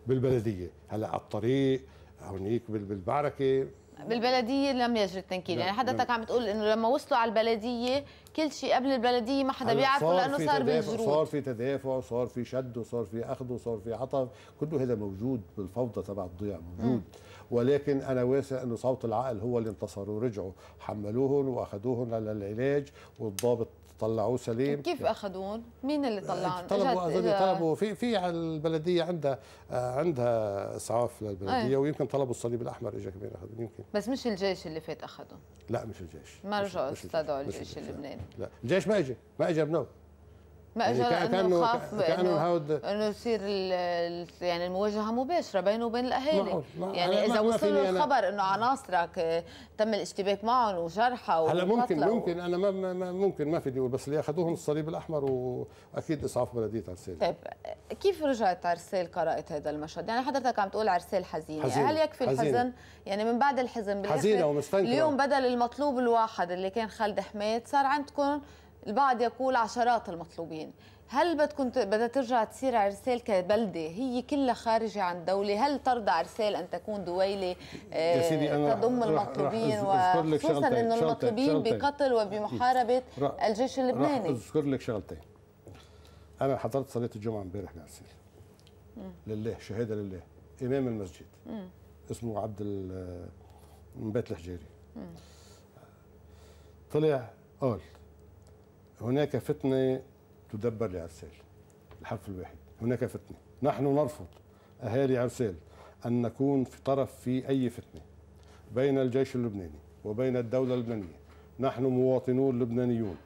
بالبلديه هلا على الطريق هونيك بالمعركه بالبلديه لم يجري التنكيل يعني حضرتك عم بتقول انه لما وصلوا على البلديه كل شيء قبل البلديه ما حدا بيعرفه لانه صار بالجروح صار في تدافع صار في شد وصار في اخذ وصار في عطف كله هذا موجود بالفوضى تبع الضياع موجود م. ولكن انا واثق انه صوت العقل هو اللي انتصر ورجعوا حملوهم واخذوهم على العلاج والضابط طلعوه سليم كيف يعني اخذون مين اللي طلعهم يعني طلبوا اظن طلبوا في في على البلديه عندها آه، عندها اسعاف للبلديه أيه. ويمكن طلبوا الصليب الاحمر اجى كمان اخذوا يمكن بس مش الجيش اللي فات اخذوا لا مش الجيش ما رجعوا استدعوا الجيش, الجيش اللبناني لا الجيش ما اجى ما اجى ابنه ما اجى يعني خاف كانه هود... انه يصير يعني المواجهه مباشره بينه وبين الاهالي يعني اذا وصل الخبر انه عناصرك آه، تم الاشتباك معهم وجرحى هلا ممكن ممكن انا ما, ما ممكن ما في دول بس اللي اخذوهم الصليب الاحمر واكيد اسعاف بلديه عرسال طيب كيف رجعت عرسال قرات هذا المشهد يعني حضرتك عم تقول عرسال حزينه حزين. هل يكفي حزينة. حزين. يعني من بعد الحزن حزينه ومستنكره اليوم بدل المطلوب الواحد اللي كان خالد حميد صار عندكم البعض يقول عشرات المطلوبين هل بدكم بدها ترجع تصير عرسال كبلده هي كلها خارجه عن الدولة هل ترضى عرسال ان تكون دويله تضم المطلوبين وخصوصا انه المطلوبين بقتل وبمحاربه رح الجيش اللبناني رح اذكر لك شغلتين انا حضرت صلاه الجمعه امبارح بعرسال لله شهاده لله امام المسجد مم. اسمه عبد من بيت الحجيري طلع قال هناك فتنة تدبر لعرسال الحرف الواحد هناك فتنة نحن نرفض أهالي عرسال أن نكون في طرف في أي فتنة بين الجيش اللبناني وبين الدولة اللبنانية نحن مواطنون لبنانيون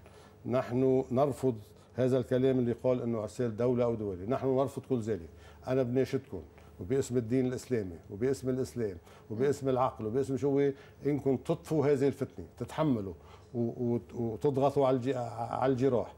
نحن نرفض هذا الكلام اللي قال أنه عرسال دولة أو دولة نحن نرفض كل ذلك أنا بناشدكم وباسم الدين الاسلامي وباسم الاسلام وباسم العقل وباسم شو انكم تطفوا هذه الفتنه تتحملوا وتضغطوا على الجراح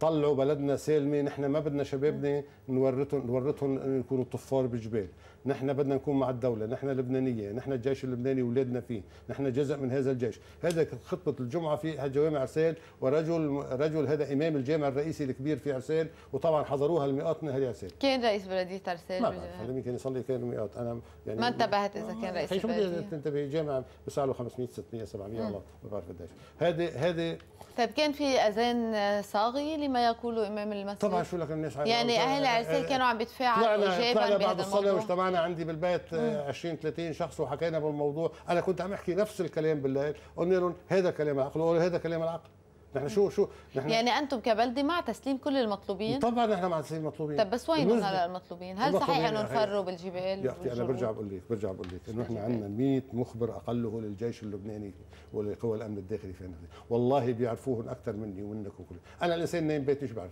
طلعوا بلدنا سالمه نحن ما بدنا شبابنا نورثهم نورثهم يكونوا طفار بجبال نحن بدنا نكون مع الدوله نحن لبنانيه نحن الجيش اللبناني ولادنا فيه نحن جزء من هذا الجيش هذا خطبه الجمعه في جوامع عرسال ورجل رجل هذا امام الجامع الرئيسي الكبير في عرسال وطبعا حضروها المئات من اهل عرسال كان رئيس بلديه عرسال ما بعرف يمكن يصلي كان المئات انا يعني ما انتبهت اذا كان رئيس بلديه شو بدي تنتبهي جامع بيسعى له 500 600 700 ما بعرف قديش هذه هذه طيب كان في اذان صاغي لما يقوله امام المسجد طبعا شو لك الناس يعني اهل عرسان آه، آه، كانوا عم بيتفاعلوا ايجابا طلعنا بعد الصلاه واجتمعنا عندي بالبيت 20 آه، 30 شخص وحكينا بالموضوع انا كنت عم احكي نفس الكلام بالليل قلنا لهم هذا كلام العقل هذا كلام العقل نحن شو شو نحن يعني انتم كبلده مع تسليم كل المطلوبين طبعا نحن مع تسليم المطلوبين طب بس وين هلا المطلوبين هل المطلوبين صحيح انه انفروا بالجبال يا اختي انا برجع بقول لك برجع بقول لك انه نحن عندنا 100 مخبر اقله للجيش اللبناني ولقوى الامن الداخلي في النادي والله بيعرفوهم اكثر مني ومنك وكل انا الانسان نايم بيتي مش بعرف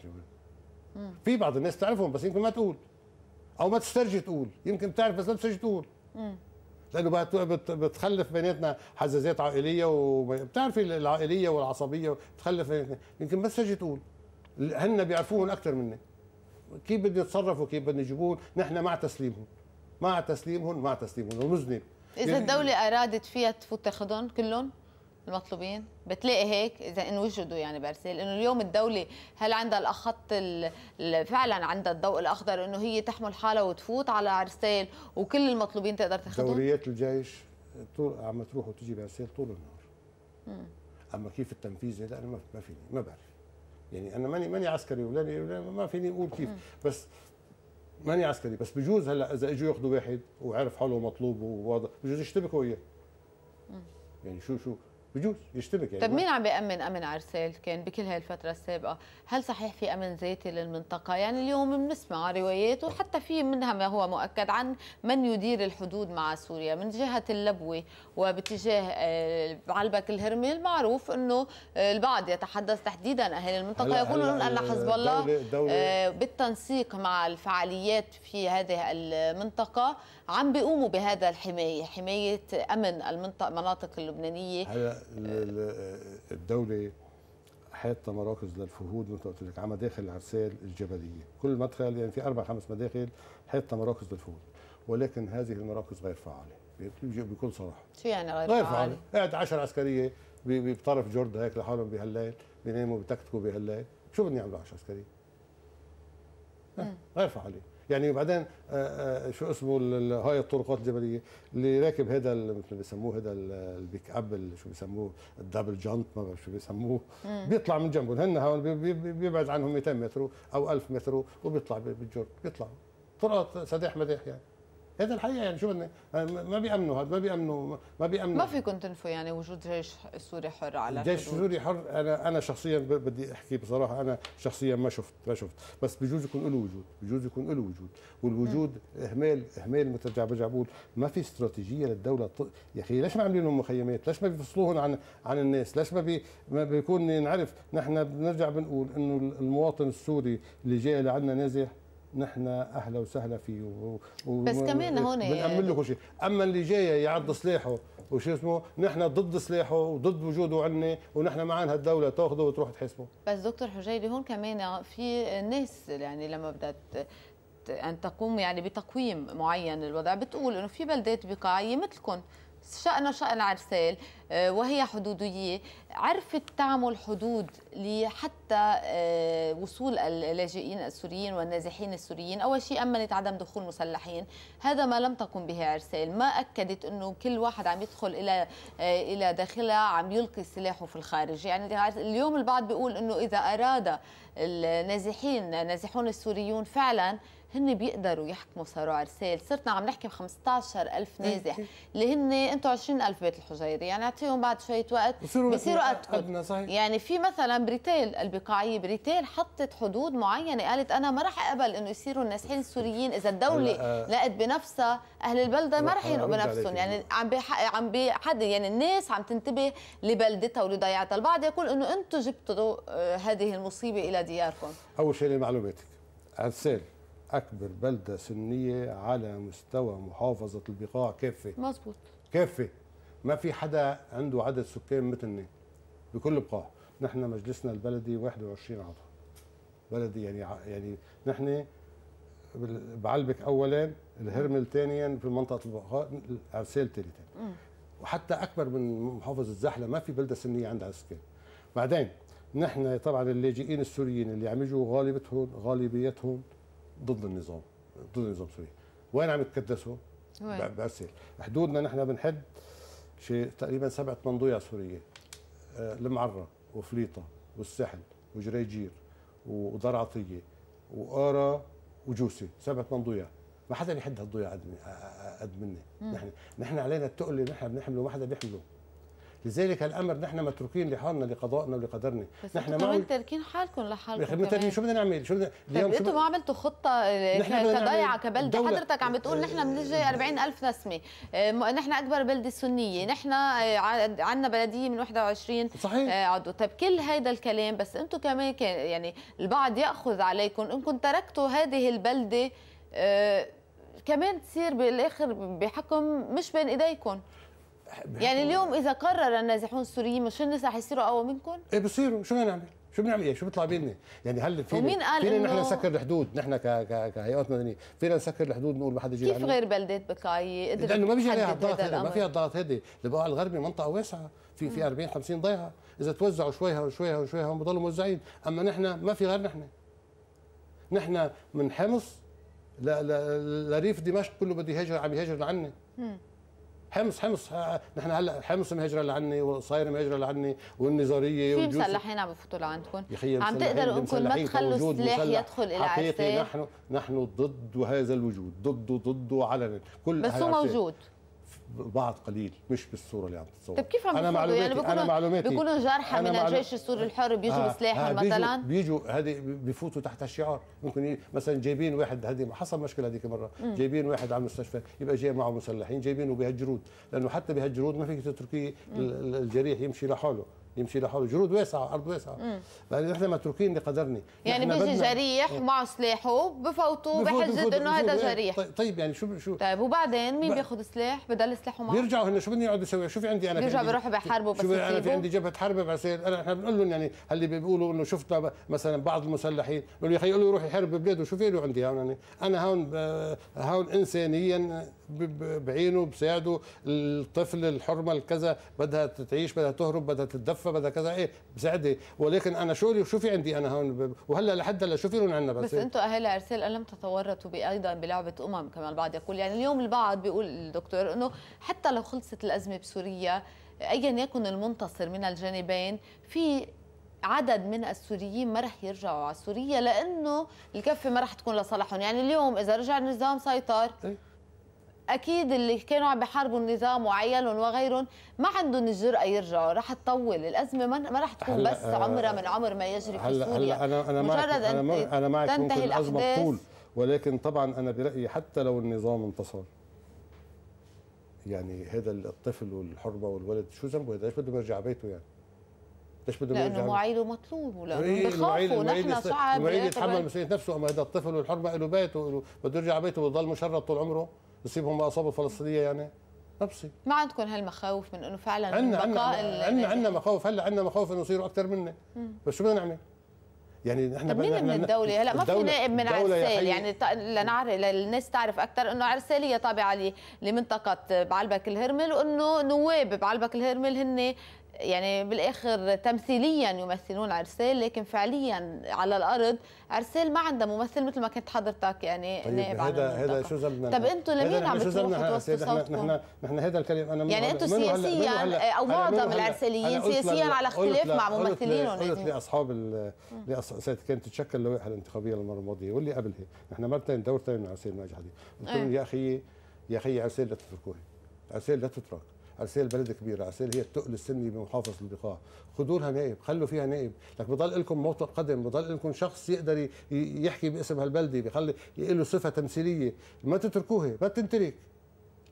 في بعض الناس تعرفهم بس يمكن ما تقول او ما تسترجي تقول يمكن تعرف بس ما تسترجي تقول لانه بقى بتخلف بيناتنا حزازات عائليه وبتعرفي العائليه والعصبيه بتخلف يمكن بس اجي تقول هن بيعرفوهم اكثر مني كيف بدنا يتصرفوا وكيف بدنا يجيبوهم نحن مع تسليمهم مع تسليمهم مع تسليمهم ومذنب اذا يعني الدوله ارادت فيها تفوت تاخذهم كلهم المطلوبين بتلاقي هيك اذا ان وجدوا يعني برسيل انه اليوم الدوله هل عندها الخط فعلا عندها الضوء الاخضر انه هي تحمل حالها وتفوت على عرسال وكل المطلوبين تقدر تاخذهم دوريات الجيش طول عم تروح وتجي بعرسال طول النهار اما كيف التنفيذ هذا انا ما فيني ما بعرف يعني انا ماني ماني عسكري ولا ما فيني اقول كيف بس ماني عسكري بس بجوز هلا اذا اجوا ياخذوا واحد وعرف حاله ومطلوبه وواضح بجوز يشتبكوا اياه يعني شو شو بجوز يشتبك يعني طيب مين عم بيأمن أمن عرسال كان بكل هاي الفترة السابقة؟ هل صحيح في أمن ذاتي للمنطقة؟ يعني اليوم بنسمع روايات وحتى في منها ما هو مؤكد عن من يدير الحدود مع سوريا من جهة اللبوة وباتجاه آه، علبك الهرمي المعروف أنه آه، البعض يتحدث تحديدا أهل المنطقة يقولون أن حزب الله دولة آه، بالتنسيق مع الفعاليات في هذه المنطقة عم بيقوموا بهذا الحمايه حمايه امن المنطقه المناطق اللبنانيه هلا الدوله حاطه مراكز للفهود مثل قلت لك على مداخل العرسال الجبليه كل مدخل يعني في اربع خمس مداخل حاطه مراكز للفهود ولكن هذه المراكز غير فعاله بكل صراحه شو يعني غير, غير فعاله؟ قاعد 10 عسكريه بطرف جرد هيك لحالهم بهالليل بيناموا بتكتكوا بهالليل شو بدنا نعمل 10 عسكريه؟ غير فعاله يعني وبعدين آه، آه، شو اسمه هاي الطرقات الجبليه اللي راكب هذا مثل بيسموه هذا البيك اب شو بيسموه الدبل جانت ما بعرف شو بيسموه بيطلع من جنبهم هن هون بيبعد عنهم 200 متر او 1000 متر وبيطلع بالجرب بيطلع طرقات سداح مداح يعني هذا الحقيقه يعني شو ما بيامنوا هذا ما بيامنوا ما بيامنوا ما فيكم تنفوا يعني وجود جيش سوري حر على جيش سوري حر انا انا شخصيا بدي احكي بصراحه انا شخصيا ما شفت ما شفت بس بجوز يكون له وجود بجوز يكون له وجود والوجود اهمال اهمال مثل برجع بقول ما في استراتيجيه للدوله يا اخي ليش ما عاملين لهم مخيمات؟ ليش ما بيفصلوهم عن عن الناس؟ ليش ما, بي ما بيكون ينعرف نحن بنرجع بنقول انه المواطن السوري اللي جاي لعنا نازح نحن اهلا وسهلا فيه و... و... بس كمان هون بنأمن له كل شيء اما اللي جاي يعض سلاحه وشو اسمه نحن ضد سلاحه وضد وجوده عندنا ونحن معنا هالدوله تاخذه وتروح تحاسبه بس دكتور حجيري هون كمان في ناس يعني لما بدها ان تقوم يعني بتقويم معين للوضع بتقول انه في بلدات بقاعيه مثلكم شأن شأن عرسال آه، وهي حدودية عرفت تعمل حدود لحتى آه، وصول اللاجئين السوريين والنازحين السوريين أول شيء أمنت عدم دخول مسلحين هذا ما لم تقم به عرسال ما أكدت أنه كل واحد عم يدخل إلى آه، إلى داخلها عم يلقي سلاحه في الخارج يعني اليوم البعض بيقول أنه إذا أراد النازحين نازحون السوريون فعلا هن بيقدروا يحكموا صاروا عرسال صرنا عم نحكي ب 15000 نازح اللي هن انتم 20000 بيت الحجيري يعني اعطيهم بعد شويه وقت بصيروا قدكم يعني في مثلا بريتيل البقاعيه بريتيل حطت حدود معينه قالت انا ما راح اقبل انه يصيروا النازحين السوريين اذا الدوله آه، لقت بنفسها اهل البلده ما راح ينقوا بنفسهم يعني عم عم بحد يعني الناس عم تنتبه لبلدتها ولضيعتها البعض يقول انه انتم جبتوا آه، هذه المصيبه الى دياركم اول شيء لمعلوماتك عرسال اكبر بلده سنيه على مستوى محافظه البقاع كافه مظبوط كافه ما في حدا عنده عدد سكان مثلنا بكل بقاع نحن مجلسنا البلدي 21 عضو بلدي يعني يعني نحن بعلبك اولا الهرمل ثانيا في منطقه البقاع عرسال ثالثا وحتى اكبر من محافظه زحله ما في بلده سنيه عندها سكان بعدين نحن طبعا اللاجئين السوريين اللي عم يجوا غالبتهم غالبيتهم ضد النظام ضد النظام السوري وين عم يتكدسوا؟ وين؟ بأسئلة حدودنا نحن بنحد شيء تقريبا سبعة منضيع سورية آه، المعرة وفليطة والسحل وجريجير وضرعطية وقارة وجوسي سبعة منضيع ما حدا بيحد هالضيع قد مني نحن نحن علينا التقل اللي نحن بنحمله ما حدا بيحمله لذلك الامر نحن متروكين لحالنا لقضائنا ولقدرنا نحن ما كمان تركين حالكم لحالكم كمان شو بدنا نعمل شو بدنا طيب، اليوم شو ما عملتوا خطه كضيعه كبلده حضرتك عم بتقول نحن بنجي 40000 آه، نسمه آه، نحن اكبر بلده سنيه نحن آه، عندنا بلديه من 21 صحيح عضو طيب كل هيدا الكلام بس انتم كمان كان يعني البعض ياخذ عليكم انكم تركتوا هذه البلده كمان تصير بالاخر بحكم مش بين ايديكم يعني اليوم اذا قرر النازحون السوريين مش هن رح يصيروا اقوى منكم؟ ايه بصيروا شو بنعمل؟ شو بنعمل ايه؟ شو بيطلع بيننا؟ يعني هل فينا ومين قال فينا نحن نسكر الحدود، نحن كهيئات مدنيه، فينا نسكر الحدود نقول ما حدا يجي كيف غير بلدات بكاي قدرت لانه ما بيجي عليها الضغط ما فيها الضغط هيدي، البقاع الغربي منطقة واسعة، في في 40 50 ضيعة، إذا توزعوا شويها وشويها وشويها هم بضلوا موزعين، أما نحن ما في غير نحن. نحن من حمص لريف دمشق كله بده يهاجر عم يهاجر لعنا. حمص حمص آه، نحن هلا حمص مهجره لعني وصاير مهجره لعني والنظريه في مسلحين عم بفوتوا لعندكم يا عم تقدروا انكم ما تخلوا السلاح يدخل الى عرسان نحن نحن ضد هذا الوجود ضده ضده علنا كل بس هو موجود بعض قليل مش بالصوره اللي عم تتصور طيب كيف عم انا معلوماتي يعني بيكونوا انا معلوماتي بيكونوا جرحى من معلوم... الجيش السوري الحر بيجوا بسلاحهم آه, آه، مثلا بيجوا هذه بيفوتوا تحت الشعار ممكن ي... مثلا جايبين واحد هذه حصل مشكله هذيك مره جايبين واحد على المستشفى يبقى جاي معه مسلحين جايبينه بهالجرود لانه حتى بهالجرود ما فيك تتركي الجريح يمشي لحاله يمشي لحاله جرود واسعه ارض واسعه بقى نحن متروكين لقدرنا يعني بيجي جريح إيه. مع سلاحه بفوتوه بحجه انه هذا جريح طيب-, طيب يعني شو شو طيب وبعدين مين بياخذ سلاح بضل سلاحه معه بيرجعوا هن شو بدهم يقعدوا يسوي في عندي انا بيرجعوا بيروحوا بيحاربوا بس شوفي انا في عندي جبهه حرب بس انا احنا بنقول لهم يعني اللي بيقولوا انه شفنا مثلا بعض المسلحين بيقولوا يا اخي يقولوا يروح يحارب ببلاده في له عندي هون يعني انا هون آه، هون انسانيا بعينه بساعده الطفل الحرمه الكذا بدها تعيش بدها تهرب بدها تتدفى بدها كذا ايه بساعده ولكن انا شو شو في عندي انا هون وهلا لحد هلا شو في عندنا بس بس إيه؟ انتم اهالي ارسال لم تتورطوا ايضا بلعبه امم كما البعض يقول يعني اليوم البعض بيقول الدكتور انه حتى لو خلصت الازمه بسوريا ايا يكن المنتصر من الجانبين في عدد من السوريين ما رح يرجعوا على سوريا لانه الكفه ما رح تكون لصالحهم يعني اليوم اذا رجع النظام سيطر إيه. اكيد اللي كانوا عم بيحاربوا النظام وعيالهم وغيرهم ما عندهم الجرأه يرجعوا رح تطول الازمه ما رح تكون بس آه، عمرها من عمر ما يجري في سوريا هلا انا انا معك انا, أنا معك ممكن الازمه تطول ولكن طبعا انا برايي حتى لو النظام انتصر يعني هذا الطفل والحرمه والولد شو ذنبه هذا ايش بده يرجع بيته يعني ليش بده لانه معيله مطلوب ولانه إيه، بخافوا نحن شعب المعيل إيه، يتحمل مسؤوليه نفسه اما هذا الطفل والحرمه له بيته بده يرجع بيته ويضل مشرد طول عمره ما الاصابه الفلسطينيه يعني نفسي ما عندكم هالمخاوف من انه فعلا عندنا عندنا عندنا عندنا مخاوف هلا عندنا مخاوف انه يصيروا اكثر منا بس شو بدنا نعمل؟ يعني نحن طيب مين من الدولة؟ هلا ما في نائب من عرسال يعني لنعرف للناس تعرف أكثر إنه عرسال هي تابعة لمنطقة بعلبك الهرمل وإنه نواب بعلبك الهرمل هن يعني بالاخر تمثيليا يمثلون عرسال لكن فعليا على الارض عرسال ما عندها ممثل مثل ما كنت حضرتك يعني طيب هذا هذا شو زلنا طب انتم لمين عم بتروحوا توصلوا صوتكم؟ نحن نحن هذا الكلام انا يعني انتم سياسيا او معظم العرساليين سياسيا على اختلاف مع ممثلينهم قلت لاصحاب لاصحاب كانت تتشكل اللوائح الانتخابيه المره الماضيه واللي قبلها نحن مرتين دورتين عرسال ما اجى حدا قلت لهم إيه. يا اخي يا اخي عرسال لا تتركوها عرسال لا تترك عسير بلد كبير عسير هي التقل السني بمحافظه البقاع خدوا نائب خلوا فيها نائب لك بضل لكم موطن قدم بضل لكم شخص يقدر يحكي باسم هالبلده بيخلي له صفه تمثيليه ما تتركوها ما تنترك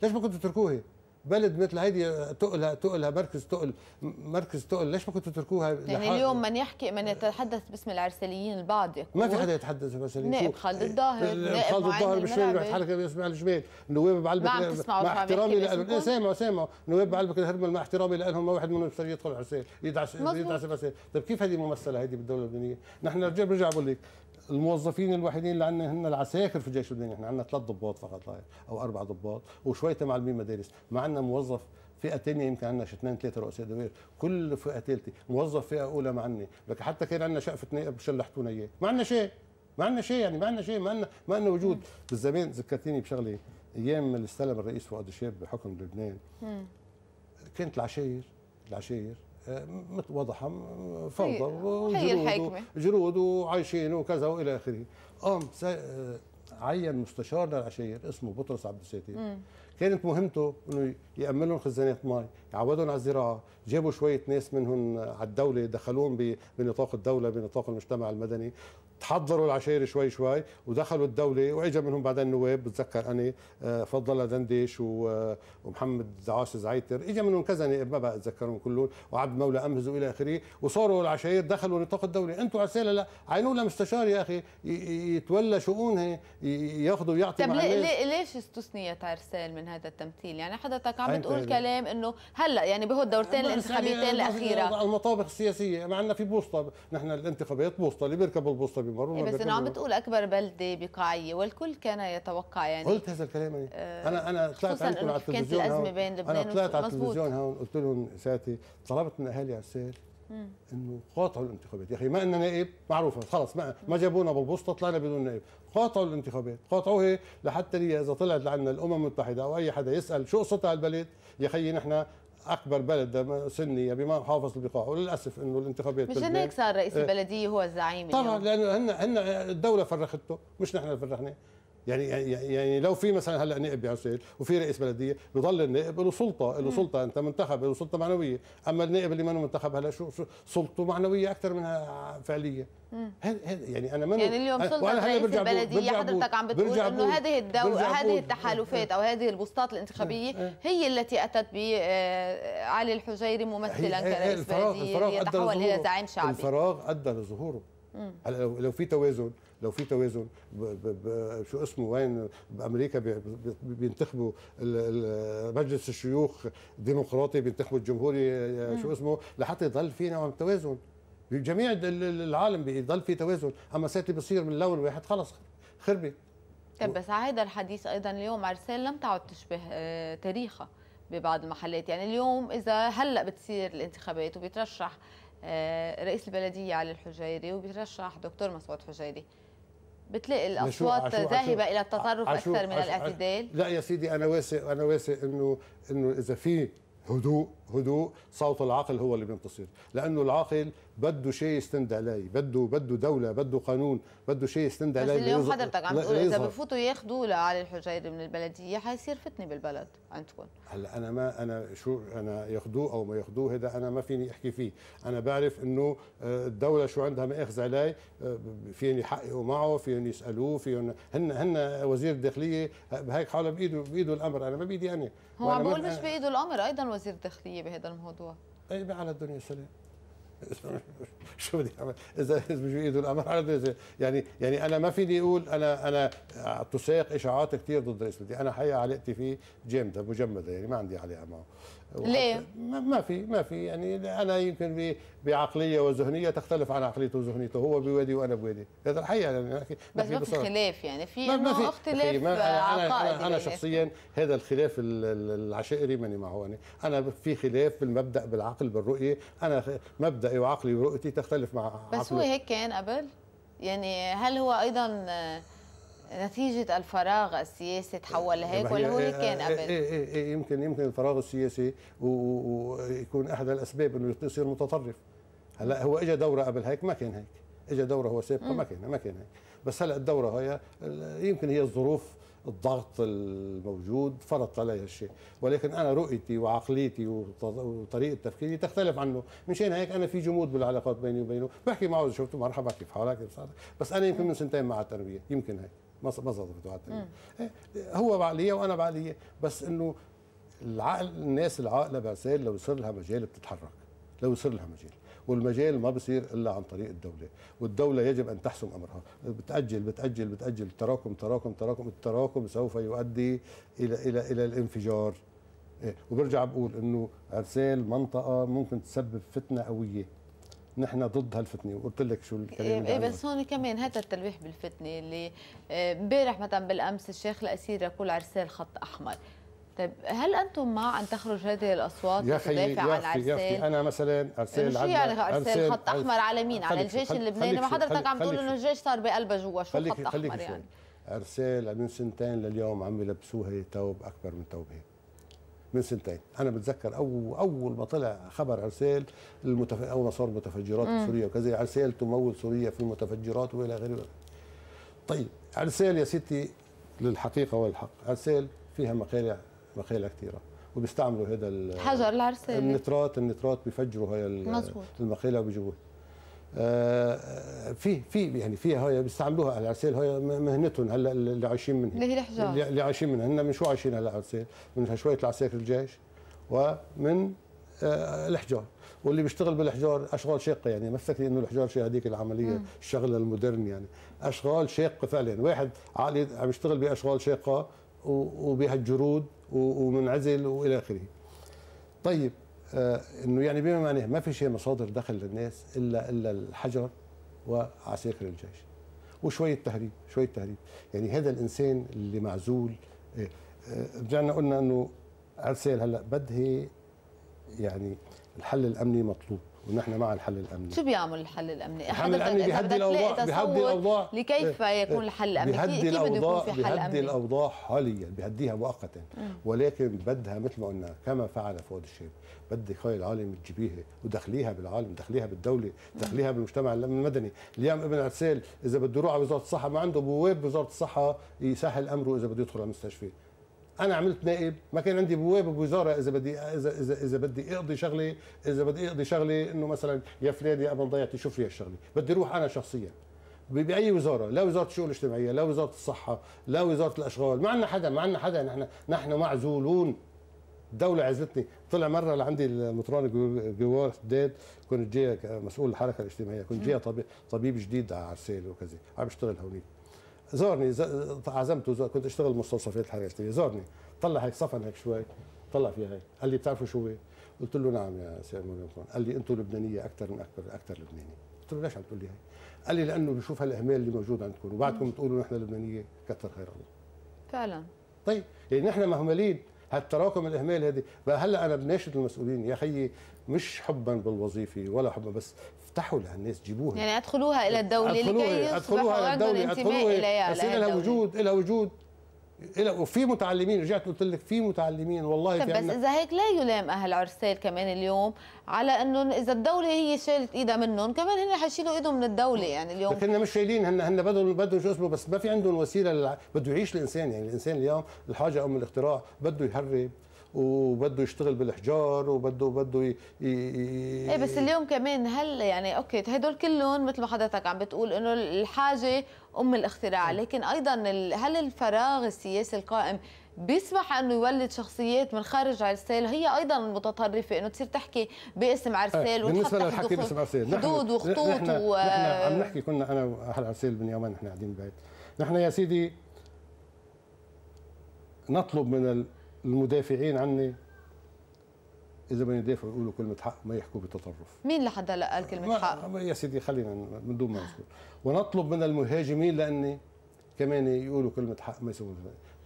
ليش ما كنتوا تتركوها بلد مثل هيدي تقلها تقلها مركز تقل مركز تقل ليش ما كنتوا تتركوها يعني اليوم من يحكي من يتحدث باسم العرسليين البعض يقول ما في حدا يتحدث باسم العرسليين نائب خالد الظاهر نائب خالد الظاهر مش فاهم يتحرك باسم على نواب بعلبك مع, إيه، مع احترامي لهم سامعوا سامعوا نواب بعلبك الهرمل مع احترامي لهم ما واحد منهم يشتري يدخل العرسال يدعس يدعس طيب كيف هذه ممثله هذه بالدوله اللبنانيه نحن برجع بقول لك الموظفين الوحيدين اللي عندنا هن العساكر في جيش لبنان احنا عندنا ثلاث ضباط فقط هاي او اربع ضباط وشويه معلمين مدارس ما عندنا موظف فئه ثانيه يمكن عندنا اثنين ثلاثه رؤساء دوائر كل فئه ثالثه موظف فئه اولى ما عندنا لك حتى كان عندنا شقفه نائب شلحتونا اياه ما عندنا شيء ما عندنا شيء يعني ما عندنا شيء ما عندنا ما عندنا وجود بالزمان ذكرتيني بشغله ايام اللي استلم الرئيس فؤاد الشاب بحكم لبنان كانت العشاير العشاير واضحه فوضى وجرود جرود وعايشين وكذا والى اخره قام عين مستشار للعشائر اسمه بطرس عبد الستير كانت مهمته انه يامن لهم خزانات مي يعودهم على الزراعه جابوا شويه ناس منهم على الدوله دخلوهم بنطاق الدوله بنطاق المجتمع المدني تحضروا العشائر شوي شوي ودخلوا الدولة وإجا منهم بعدين نواب بتذكر أنا آه، فضل الله دندش آه، ومحمد عاص زعيتر إجا منهم كذا نائب ما بقى أتذكرهم كلهم وعبد مولى أمهز وإلى آخره وصاروا العشائر دخلوا نطاق الدولة أنتوا عسالة لا عينوا مستشار يا أخي يتولى شؤونها ياخذوا ويعطوا طيب، ليه ليش استثنيت عرسال من هذا التمثيل يعني حضرتك عم تقول كلام انه هلا يعني بهو الدورتين الانتخابيتين يعني الاخيره المطابق السياسيه مع عندنا في بوسطه نحن الانتخابات بوسطه اللي بيركبوا البوسطه بيمروا إيه، بس انا عم بتقول اكبر بلده بقاعيه والكل كان يتوقع يعني قلت هذا الكلام يعني. آه، انا انا طلعت عندكم على التلفزيون كانت الازمه بين لبنان انا طلعت على التلفزيون هون قلت لهم ساعتي طلبت من اهالي عسال انه قاطعوا الانتخابات يا اخي ما لنا نائب معروفه خلص ما, ما جابونا بالبوسطه طلعنا بدون نائب قاطعوا الانتخابات قاطعوها لحتى اذا طلعت لعنا الامم المتحده او اي حدا يسال شو قصتها على البلد يا اخي نحن اكبر بلد سنيه بما حافظ البقاع وللاسف انه الانتخابات مش هيك صار رئيس إيه. البلديه هو الزعيم طبعا لانه هن هن الدوله فرختته مش نحن اللي فرخناه يعني, يعني يعني لو في مثلا هلا نائب بعسيل وفي رئيس بلديه بضل النائب له سلطه له سلطه انت منتخب له سلطه معنويه اما النائب اللي ما منتخب هلا شو سلطته معنويه اكثر منها فعليه هل هل يعني انا من يعني اليوم سلطه رئيس البلديه حضرتك عم بتقول انه هذه الدو... هذه التحالفات او هذه البسطات الانتخابيه إيه، إيه. هي التي اتت بعلي آه، الحجيري ممثلا كرئيس بلديه ليتحول الى زعيم شعبي الفراغ ادى لظهوره هلا لو في توازن لو في توازن شو اسمه وين بامريكا بينتخبوا مجلس الشيوخ ديمقراطي بينتخبوا الجمهوري شو اسمه لحتى يضل في نوع من التوازن بجميع العالم بيضل في توازن اما ساتي بصير من الاول واحد خلص خربت طيب بس هذا الحديث ايضا اليوم عرسان لم تعد تشبه آه، تاريخها ببعض المحلات يعني اليوم اذا هلا بتصير الانتخابات وبيترشح آه، رئيس البلديه علي الحجيري وبيترشح دكتور مسعود حجيري بتلاقي الاصوات ذاهبه الى التطرف اكثر من الاعتدال لا يا سيدي انا واثق انا واثق انه انه اذا في هدوء هدوء صوت العقل هو اللي بينتصر لانه العقل بده شيء يستند عليه بده بده دوله بده قانون بده شيء يستند عليه بس اليوم حضرتك عم تقول اذا بفوتوا ياخذوا لعلي الحجيري من البلديه حيصير فتنه بالبلد عندكم هلا انا ما انا شو انا ياخذوه او ما ياخذوه هذا انا ما فيني احكي فيه انا بعرف انه آه، الدوله شو عندها ماخذ علي آه، فيني يحققوا معه فيهم يسالوه فيهم هن هن وزير الداخليه بهيك آه، حاله بايده بايده الامر انا ما بايدي انا هو عم بقول مش بايده الامر ايضا وزير الداخليه رأيي بهذا الموضوع أي طيب، على الدنيا سلام *laughs* شو بدي اعمل اذا مش بايده الامر على الدنيا يعني يعني انا ما فيني اقول انا انا تساق اشاعات كثير ضد رئيس بدي انا حقيقه علاقتي فيه جامده مجمده يعني ما عندي علاقه معه ليه؟ ما في ما في يعني انا يمكن بعقليه وذهنيه تختلف عن عقليته وذهنيته هو بوادي وانا بوادي هذا الحقيقه يعني بس ما في خلاف يعني في اختلاف ما أنا, أنا, شخصيا هذا الخلاف العشائري ماني معه أنا. يعني انا في خلاف بالمبدا بالعقل بالرؤيه انا مبداي وعقلي ورؤيتي تختلف مع بس عقلي. هو هيك كان قبل يعني هل هو ايضا نتيجة الفراغ السياسي تحول لهيك ولا هو إيه، كان إيه، قبل؟ إيه إيه إيه يمكن يمكن الفراغ السياسي ويكون أحد الأسباب إنه يصير متطرف هلا هو اجى دورة قبل هيك ما كان هيك اجى دورة هو سابقة ما كان ما كان هيك بس هلا الدورة هي يمكن هي الظروف الضغط الموجود فرضت عليه هالشيء ولكن انا رؤيتي وعقليتي وطريقه تفكيري تختلف عنه مشان هيك انا في جمود بالعلاقات بيني وبينه بحكي معه شفته مرحبا كيف حالك بس انا يمكن من سنتين مع التربيه يمكن هيك ما ما ظبطوا على هو بعقليه وانا بعقليه بس انه العقل الناس العاقله بعسال لو يصير لها مجال بتتحرك لو يصير لها مجال والمجال ما بصير الا عن طريق الدوله والدوله يجب ان تحسم امرها بتاجل بتاجل بتاجل تراكم تراكم تراكم التراكم سوف يؤدي الى الى الى الانفجار إيه، وبرجع بقول انه عرسال منطقه ممكن تسبب فتنه قويه نحن ضد هالفتنه وقلت لك شو الكلام ايه, إيه، بس هون كمان هذا التلويح بالفتنه اللي آه، امبارح مثلا بالامس الشيخ الاسير يقول عرسال خط احمر طيب هل انتم مع ان تخرج هذه الاصوات يا تدافع عن عرسال؟ يا اخي انا مثلا عرسال شو يعني عرسال خط احمر على مين؟ على الجيش اللبناني ما حضرتك عم تقول انه الجيش صار بقلبه جوا شو خط احمر يعني؟ عرسال من سنتين لليوم عم يلبسوها ثوب اكبر من توبها من سنتين انا بتذكر اول اول ما طلع خبر عرسيل المتف... اول ما صار متفجرات في سوريا وكذا عرسيل تمول سوريا في المتفجرات والى اخره طيب عرسيل يا ستي للحقيقه والحق عرسيل فيها مقالع مقالع كثيره وبيستعملوا هذا الحجر العرسيل النترات النترات بيفجروا هاي المقالع وبيجيبوها آه، في في يعني في هاي بيستعملوها العرسيل هاي مهنتهم هلا اللي عايشين منها اللي هي الحجار اللي عايشين منها هن من شو عايشين هلا العرسيل؟ من شويه العساكر الجيش ومن آه، الحجار واللي بيشتغل بالحجار اشغال شاقه يعني مثلت انه الحجار شيء هذيك العمليه مم. الشغله المودرن يعني اشغال شاقه فعلا واحد عقلي عم يشتغل باشغال شاقه وبهالجرود ومنعزل والى اخره طيب آه، انه يعني بما معناه ما في شيء مصادر دخل للناس الا الا الحجر وعساكر الجيش وشويه تهريب شويه تهريب يعني هذا الانسان اللي معزول آه، آه، رجعنا قلنا انه عرسال هلا بده يعني الحل الامني مطلوب وان احنا مع الحل الامني شو بيعمل الحل الامني الحل الامني بيهدي الاوضاع بيهدي الاوضاع لكيف إيه. يكون الحل الامني بيهدي الاوضاع بيهدي الاوضاع حاليا بيهديها مؤقتا ولكن بدها مثل ما قلنا كما فعل فؤاد الشيب بدك هاي العالم تجيبيها ودخليها بالعالم دخليها بالدوله دخليها بالمجتمع المدني اليوم ابن عسال اذا بده يروح على وزاره الصحه ما عنده بواب بوزاره الصحه يسهل امره اذا بده يدخل على المستشفى انا عملت نائب ما كان عندي بوابه بوزاره اذا بدي اذا اذا اذا بدي اقضي شغله اذا بدي اقضي شغله انه مثلا يا فلان يا ابن ضيعتي شوف لي هالشغله بدي اروح انا شخصيا باي وزاره لا وزاره الشؤون الاجتماعيه لا وزاره الصحه لا وزاره الاشغال ما عندنا حدا ما عندنا حدا نحن نحن معزولون الدولة عزلتني طلع مرة لعندي المطران جوار داد كنت جاي مسؤول الحركة الاجتماعية كنت جاي طبيب, طبيب جديد على عرسال وكذا عم بشتغل هونيك زارني عزمته كنت اشتغل مستوصفات حاجتي زارني طلع هيك صفن هيك شوي طلع فيها هيك قال لي بتعرفوا شو قلت له نعم يا سيد مولانا قال لي انتم لبنانيه اكثر من اكثر اكثر لبناني قلت له ليش عم تقول لي هي قال لي لانه بشوف هالاهمال اللي موجود عندكم وبعدكم بتقولوا نحن لبنانيه كثر خير الله فعلا طيب يعني نحن مهملين هالتراكم الاهمال هذه هلا انا بناشد المسؤولين يا خيي مش حبا بالوظيفه ولا حبا بس افتحوا لها الناس جيبوها يعني ادخلوها الى الدوله أدخلوها لكي ادخلوها الى الدوله ادخلوها اليها بس لها وجود لها وجود وفي متعلمين رجعت قلت لك في متعلمين والله في بس اذا هيك لا يلام اهل عرسال كمان اليوم على انه اذا الدوله هي شالت ايدها منهم كمان هن حيشيلوا ايدهم من الدوله يعني اليوم لكن مش شايلين هن هن بدهم بدهم شو اسمه بس ما في عندهم وسيله بده يعيش الانسان يعني الانسان اليوم الحاجه ام الاختراع بده يهرب وبده يشتغل بالحجار وبده بده ي... ي... ايه بس اليوم كمان هل يعني اوكي هدول كلهم مثل ما حضرتك عم بتقول انه الحاجه ام الاختراع لكن ايضا هل الفراغ السياسي القائم بيسمح انه يولد شخصيات من خارج عرسال هي ايضا متطرفه انه تصير تحكي باسم إيه، عرسال آه. بالنسبه للحكي باسم عرسال حدود وخطوط نحن, و... نحن عم نحكي كنا انا واهل عرسال من يومين نحن قاعدين بالبيت نحن يا سيدي نطلب من المدافعين عني اذا ما يدافعوا يقولوا كلمه حق ما يحكوا بتطرف مين لحد هلا قال كلمه حق يا سيدي خلينا من دون ما نذكر ونطلب من المهاجمين لاني كمان يقولوا كلمه حق ما يسووا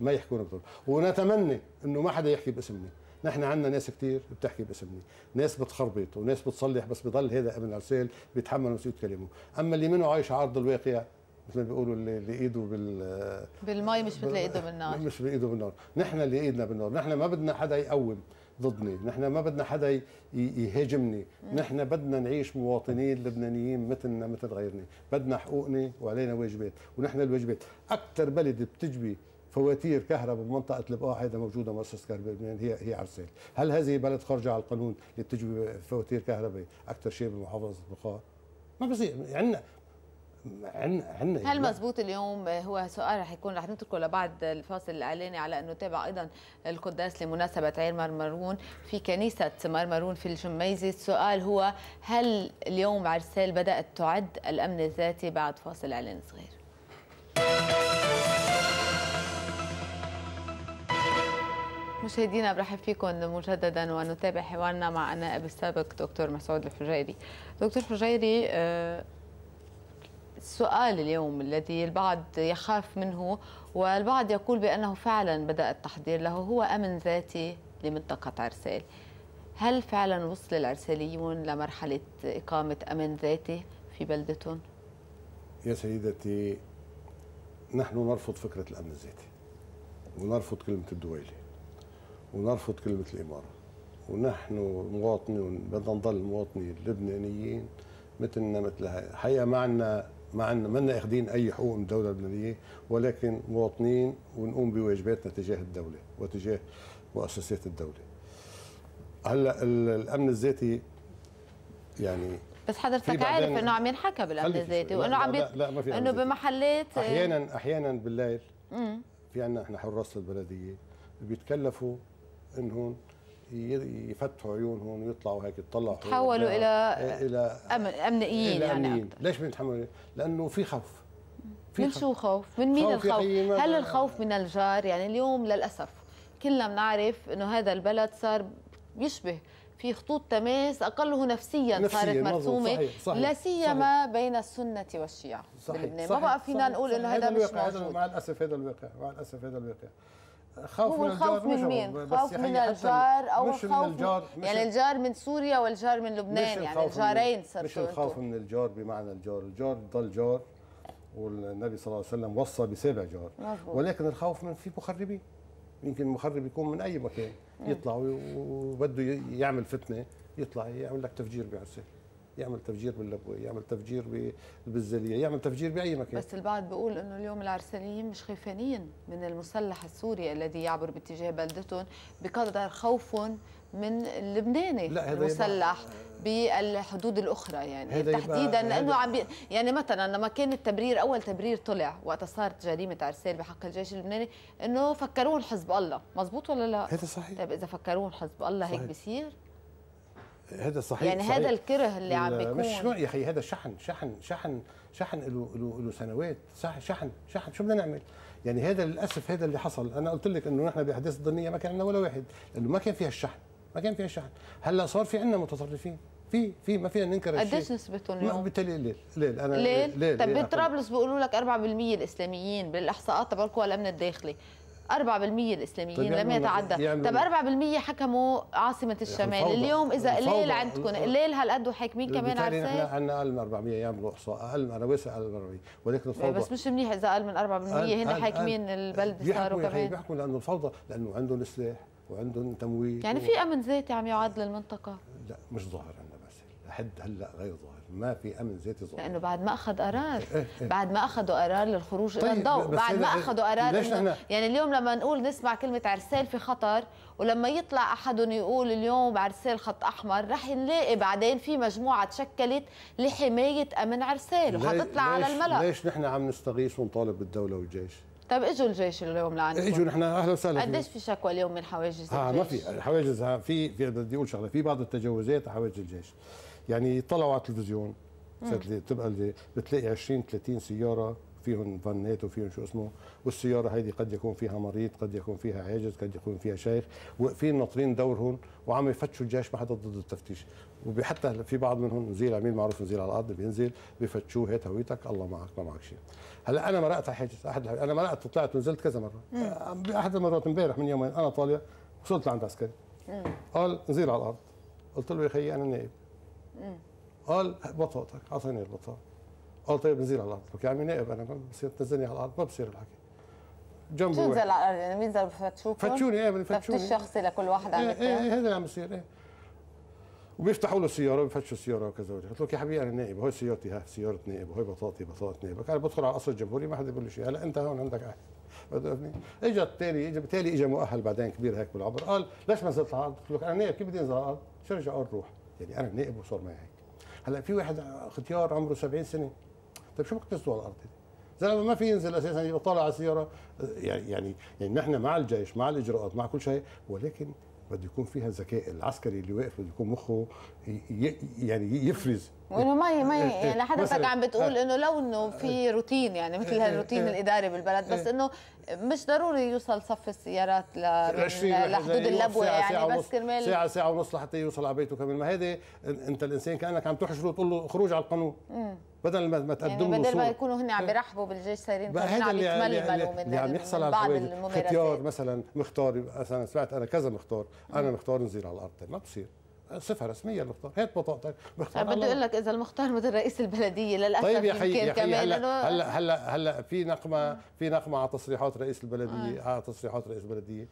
ما يحكونا بتطرف ونتمنى انه ما حدا يحكي باسمنا نحن عندنا ناس كثير بتحكي باسمنا ناس بتخربط وناس بتصلح بس بضل هذا ابن عرسال بيتحمل مسؤوليه كلامه اما اللي منه عايش على ارض الواقع مثل ما بيقولوا اللي ايده بال بالمي مش مثل ايده بالنار مش بايده بالنار نحن اللي ايدنا بالنار نحن ما بدنا حدا يقوم ضدني نحن ما بدنا حدا يهاجمني نحن بدنا نعيش مواطنين لبنانيين مثلنا مثل غيرنا بدنا حقوقنا وعلينا واجبات ونحن الواجبات اكثر بلد بتجبي فواتير كهرباء بمنطقه البقاع آه، هذا موجوده مؤسسه كهرباء لبنان هي هي عرسال، هل هذه بلد خارجه على القانون اللي بتجبي فواتير كهرباء اكثر شيء بمحافظه البقاع؟ ما بصير عندنا يعني عنا عنا هل مزبوط اليوم هو سؤال رح يكون رح نتركه لبعد الفاصل الاعلاني على انه تابع ايضا القداس لمناسبه عيد مرمرون في كنيسه مرمرون في الجميزه السؤال هو هل اليوم عرسال بدات تعد الامن الذاتي بعد فاصل اعلان صغير مشاهدينا برحب فيكم مجددا ونتابع حوارنا مع نائب السابق دكتور مسعود الحجيري دكتور حجيري آه، السؤال اليوم الذي البعض يخاف منه والبعض يقول بأنه فعلا بدأ التحضير له هو أمن ذاتي لمنطقة عرسال هل فعلا وصل العرساليون لمرحلة إقامة أمن ذاتي في بلدتهم؟ يا سيدتي نحن نرفض فكرة الأمن الذاتي ونرفض كلمة الدويلة ونرفض كلمة الإمارة ونحن مواطنون بدنا نضل مواطنين لبنانيين مثلنا مثلها حقيقة ما عندنا مع ان منا اخذين اي حقوق من الدوله اللبنانيه ولكن مواطنين ونقوم بواجباتنا تجاه الدوله وتجاه مؤسسات الدوله. هلا الامن الذاتي يعني بس حضرتك عارف انه عم ينحكى بالامن الذاتي وانه عم لا لا ما في انه بمحلات آه، احيانا احيانا بالليل في عندنا احنا حراس البلديه بيتكلفوا انهم يفتحوا عيونهم ويطلعوا هيك يطلعوا تحولوا الى الى امنيين إلى يعني أمنيين. ليش بنتحملوا لانه في خوف في من شو خوف؟ من مين خوف الخوف؟ هل الخوف من الجار؟ يعني اليوم للاسف كلنا بنعرف انه هذا البلد صار يشبه في خطوط تماس اقله نفسيا صارت مرسومه لا سيما بين السنه والشيعه صحيح بلبنان ما بقى فينا صحيح نقول انه هذا مش موجود مع الاسف هذا الواقع مع الاسف هذا الواقع خوف هو من الخوف يعني من مين؟ خوف من الجار او مش خوف من الجار مش يعني الجار من سوريا والجار من لبنان يعني الجارين صرتوا مش الخوف من الجار بمعنى الجار، الجار ضل جار والنبي صلى الله عليه وسلم وصى بسبع جار ولكن الخوف من في مخربين يمكن المخرب يكون من اي مكان يطلع وبده يعمل فتنه يطلع يعمل لك تفجير بعرسه يعمل تفجير باللبوي يعمل تفجير بالزليه يعمل تفجير باي مكان بس البعض بيقول انه اليوم العرسانيين مش خيفانين من المسلح السوري الذي يعبر باتجاه بلدتهم بقدر خوفهم من اللبناني لا هذا المسلح بالحدود الاخرى يعني تحديدا لانه عم يعني مثلا لما كان التبرير اول تبرير طلع وقت صارت جريمه عرسال بحق الجيش اللبناني انه فكرون حزب الله مزبوط ولا لا هذا صحيح طيب اذا فكرون حزب الله صحيح. هيك بصير هذا صحيح يعني صحيح. هذا الكره اللي عم بيكون مش يا اخي هذا شحن شحن شحن شحن له له له سنوات شحن شحن شو بدنا نعمل؟ يعني هذا للاسف هذا اللي حصل انا قلت لك انه نحن باحداث الضنيه ما كان عندنا ولا واحد لانه ما كان فيها الشحن ما كان فيها الشحن هلا صار في عندنا متطرفين في في ما فينا ننكر هالشيء قديش نسبتهم اليوم؟ بالتالي ليل ليل انا ليل, ليل. طب بطرابلس بيقولوا لك 4% الاسلاميين بالاحصاءات تبعكم الامن الداخلي 4% الاسلاميين طيب لم يتعدى طب 4% حكموا عاصمه يعني الشمال اليوم اذا قليل يعني عندكم قليل هالقد وحاكمين كمان على احنا عندنا اقل من 400 ايام يعني احصاء اقل من انا واسع اقل من 400 ولكن إيه، الفوضى بس مش منيح اذا اقل من 4% هن حاكمين البلد صاروا كمان بيحكوا لانه الفوضى لانه عندهم سلاح وعندهم تمويل يعني في امن ذاتي عم يعاد للمنطقه لا مش ظاهر عندنا بس لحد هلا غير ظاهر ما في امن ذاتي ظاهر لانه بعد ما اخذ قرار إيه، إيه، إيه. بعد ما اخذوا قرار للخروج طيب الى الضوء بعد ما اخذوا قرار ليش إنه يعني اليوم لما نقول نسمع كلمه عرسال في خطر ولما يطلع احدهم يقول اليوم عرسال خط احمر رح نلاقي بعدين في مجموعه تشكلت لحمايه امن عرسال وحتطلع على الملأ ليش نحن عم نستغيث ونطالب بالدوله والجيش طب اجوا الجيش اليوم لعندكم اجوا نحن اهلا وسهلا قديش في شكوى اليوم من حواجز الجيش؟ اه ما في حواجز آه، في في بدي اقول شغله في بعض التجاوزات حواجز الجيش يعني طلعوا على التلفزيون بتبقى بتلاقي 20 30 سياره فيهم فانات وفيهم شو اسمه والسياره هذه قد يكون فيها مريض قد يكون فيها عاجز قد يكون فيها شيخ واقفين ناطرين دورهم وعم يفتشوا الجيش ما حدا ضد التفتيش وحتى في بعض منهم نزيل عميل معروف نزيل على الارض بينزل بفتشوه هات هويتك الله معك ما معك شيء هلا انا مرقت على حاجز احد انا مرقت وطلعت ونزلت كذا مره باحد المرات امبارح من يومين انا طالع وصلت لعند عسكري قال نزيل على الارض قلت له يا خيي انا نائب قال بطاقتك اعطيني البطاقه قال طيب نزيل على الارض يا عمي نائب انا بصير تنزلني على الارض ما بصير الحكي جنبه تنزل على الارض يعني مين بفتشوك فتشوني ايه فتشوني تفتيش شخصي لكل واحد عندك ايه ايه يعني؟ هذا اللي عم يصير ايه وبيفتحوا له السياره بيفتشوا السياره وكذا قلت له يا حبيبي انا نائب هاي سيارتي ها سياره نائب وهي بطاقتي بطاقه نائبك انا بدخل على قصر الجمهوري ما حدا بيقول لي شيء هلا انت هون عندك اهل اجى الثاني اجى بالتالي اجى مؤهل بعدين كبير هيك بالعمر قال ليش ما نزلت على الارض؟ قلت له انا نائب كيف بدي انزل على الارض؟ شو رجع قال روح يعني انا نائب وصار معي هيك هلا في واحد ختيار عمره 70 سنه طيب شو بدك تسوى على الارض دي؟ زلمه ما في ينزل اساسا يبقى طالع على السياره يعني يعني يعني نحن مع الجيش مع الاجراءات مع كل شيء ولكن بده يكون فيها ذكاء العسكري اللي واقف بده يكون مخه يعني يفرز وانه ما ما يعني إيه، إيه، حضرتك عم بتقول آه. انه لو انه في إيه، روتين يعني مثل هالروتين الاداري بالبلد بس انه مش ضروري يوصل صف السيارات لحدود يعني اللبوه يعني ساعة بس كرمال ساعه ساعه ونص لحتى يوصل على بيته كمان ما هذا انت الانسان كانك عم تحشره وتقول له خروج على القانون بدل ما تقدموا يعني بدل ما يكونوا هن عم إيه. يرحبوا بالجيش صايرين هذا اللي عم يتململوا من اللي عم يحصل على بعض ختيار مثلا مختار مثلا سمعت انا كذا مختار انا مختار نزيل على الارض ما بصير صفه رسميه المختار هات بطاقتك مختار بدي اقول لك اذا المختار مثل رئيس البلديه للاسف طيب يا حي يا حي هلا هلا هلا هل في نقمه في نقمه على تصريحات رئيس البلديه آه. على تصريحات رئيس البلديه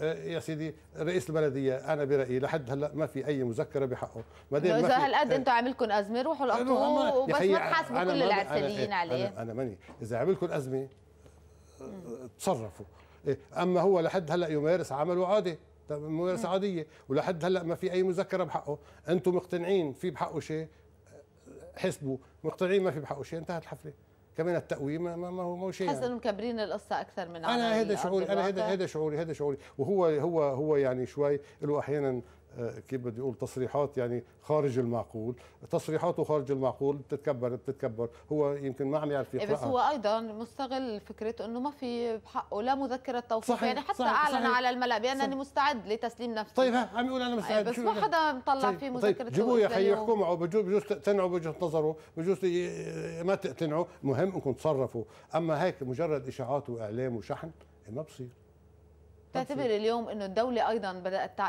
آه، يا سيدي رئيس البلديه انا برايي لحد هلا ما في اي مذكره بحقه ما دام اذا هالقد آه، انتوا عاملكم ازمه روحوا لقطوه وبس ما تحاسبوا كل العرسليين إيه، عليه انا, أنا ماني اذا عملكم ازمه آه، تصرفوا إيه، اما هو لحد هلا يمارس عمله عادي ممارسه عاديه ولحد هلا ما في اي مذكره بحقه انتم مقتنعين في بحقه شيء حسبوا مقتنعين ما في بحقه شيء انتهت الحفله كمان التقويم ما ما هو مو شيء حاسس يعني. انه مكبرين القصه اكثر من انا هذا شعوري انا هذا هذا شعوري هذا شعوري وهو هو هو يعني شوي له احيانا آه، كيف بدي اقول تصريحات يعني خارج المعقول تصريحاته خارج المعقول بتتكبر بتتكبر هو يمكن ما عم يعرف إيه، يقراها بس هو ايضا مستغل فكره انه ما في بحقه لا مذكره توقيف يعني حتى صحيح اعلن صحيح على الملا بانني مستعد لتسليم نفسي طيب عم يقول انا طيب، مستعد بس ما يعني؟ حدا مطلع طيب، فيه طيب، مذكره طيب جيبوه يا اخي احكوا معه بجوز بجوز تقتنعوا بوجهه نظره بجوز ما تقتنعوا مهم انكم تصرفوا اما هيك مجرد اشاعات واعلام وشحن إيه، ما بصير تعتبر اليوم انه الدوله ايضا بدات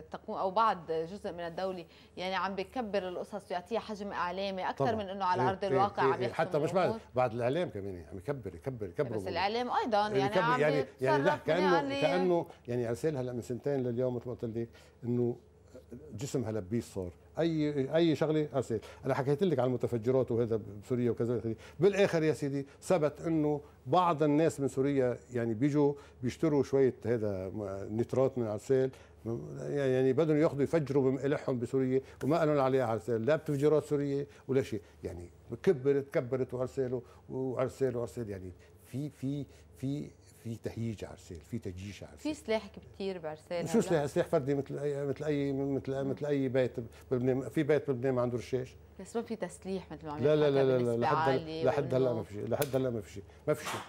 تقوم او بعض جزء من الدولي يعني عم بكبر القصص ويعطيها حجم اعلامي اكثر من انه على إيه، ارض إيه، الواقع إيه، عم يحكي حتى مش بعد بعد الاعلام كمان يعني، عم يكبر يكبر يكبر بس الاعلام ايضا يعني, يعني يكبر عم يعني يعني لا كانه كانه يعني ارسال يعني هلا من سنتين لليوم مثل ما قلت لك انه جسمها لبيس صار اي اي شغله ارسل انا حكيت لك عن المتفجرات وهذا بسوريا وكذا بالاخر يا سيدي ثبت انه بعض الناس من سوريا يعني بيجوا بيشتروا شويه هذا نترات من على يعني, يعني بدهم ياخذوا يفجروا بملحهم بسوريا وما قالوا عليها عرسال لا بتفجيرات سوريه ولا شيء يعني كبرت كبرت وعرسال وعرسال وعرسال يعني في في في في تهييج عرسال في تجيش عرسال في سلاح كثير بعرسال شو سلاح سلاح فردي مثل اي مثل اي مثل, مثل اي بيت بلبنان في بيت بلبنان ما عنده رشاش بس ما في تسليح مثل ما عم لا لا لا لا لحد هلا ما في شيء لحد هلا ما في شيء ما في شيء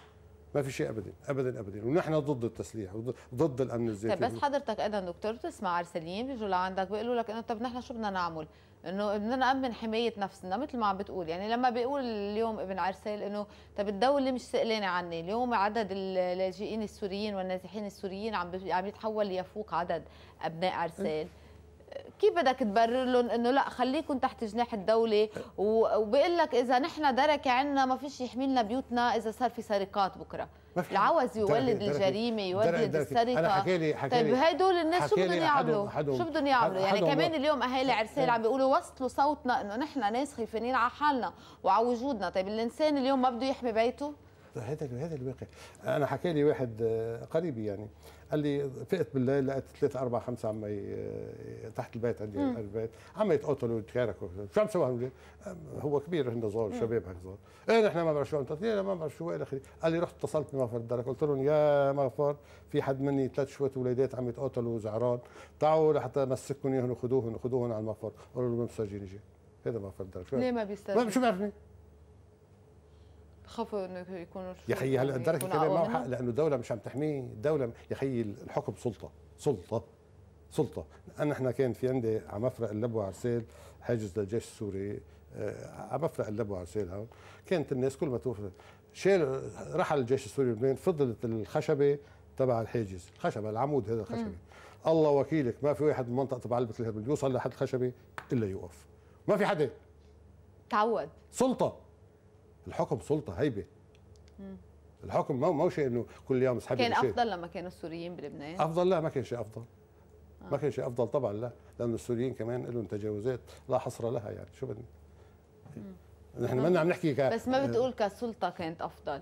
ما في شيء ابدا ابدا ابدا ونحن ضد التسليح وضد الامن الذاتي طيب بس حضرتك اذا دكتور بتسمع عرسليين بيجوا لعندك بيقولوا لك انه طب نحن شو بدنا نعمل؟ انه بدنا نامن حمايه نفسنا مثل ما عم بتقول يعني لما بيقول اليوم ابن عرسال انه طب الدوله مش سئلانه عني اليوم عدد اللاجئين السوريين والنازحين السوريين عم عم يتحول ليفوق عدد ابناء عرسال إيه. كيف بدك تبرر لهم انه لا خليكم تحت جناح الدوله وبقول لك اذا نحن دركه عنا ما فيش يحمي لنا بيوتنا اذا صار في سرقات بكره العوز يولد الجريمه يولد السرقه انا حكي لي حكي طيب هدول الناس شو بدهم يعملوا؟ شو بدهم يعملوا؟ يعني كمان اليوم اهالي عرسال عم بيقولوا وصلوا صوتنا انه نحن ناس خايفين على حالنا وعلى وجودنا، طيب الانسان اليوم ما بده يحمي بيته؟ هذا هذا الواقع انا حكى لي واحد آه، قريبي يعني قال لي فقت بالليل لقيت ثلاث اربع خمسة عم تحت البيت عندي البيت عم يتقتلوا ويتشاركوا شو عم تسوي هو كبير هن صغار شباب هيك صغار ايه نحن ما بعرف شو انت إيه، ما بعرف شو الى اخره قال لي رحت اتصلت بمغفر الدرك قلت لهم يا مغفر في حد مني ثلاث شوية ولادات عم يتقتلوا زعران تعوا لحتى مسكهم اياهم وخذوهم وخذوهم على المغفر قالوا له مساجين يجي هذا مغفر الدرك ليه ما بيستاذن؟ شو بيعرفني؟ بخاف انه يكونوا يا اخي هلا درك الكلام معه حق لانه الدوله مش عم تحميه الدوله يا اخي الحكم سلطه سلطه سلطه انا احنا كان في عندي على مفرق اللبو عرسال حاجز للجيش السوري آه، على مفرق اللبو وعرسال هون كانت الناس كل ما توفر شال رحل الجيش السوري لبنان فضلت الخشبه تبع الحاجز الخشبه العمود هذا الخشبه الله وكيلك ما في واحد من منطقه تبع علبه الهرب يوصل لحد الخشبه الا يوقف ما في حدا تعود سلطه الحكم سلطه هيبه الحكم ما شيء انه كل يوم اسحب كان افضل لما كانوا السوريين بلبنان افضل لا ما كان شيء افضل آه. ما كان شيء افضل طبعا لا لانه السوريين كمان لهم تجاوزات لا حصر لها يعني شو بدنا نحن آه. ما عم نحكي ك... بس ما بتقول آه. كسلطه كانت افضل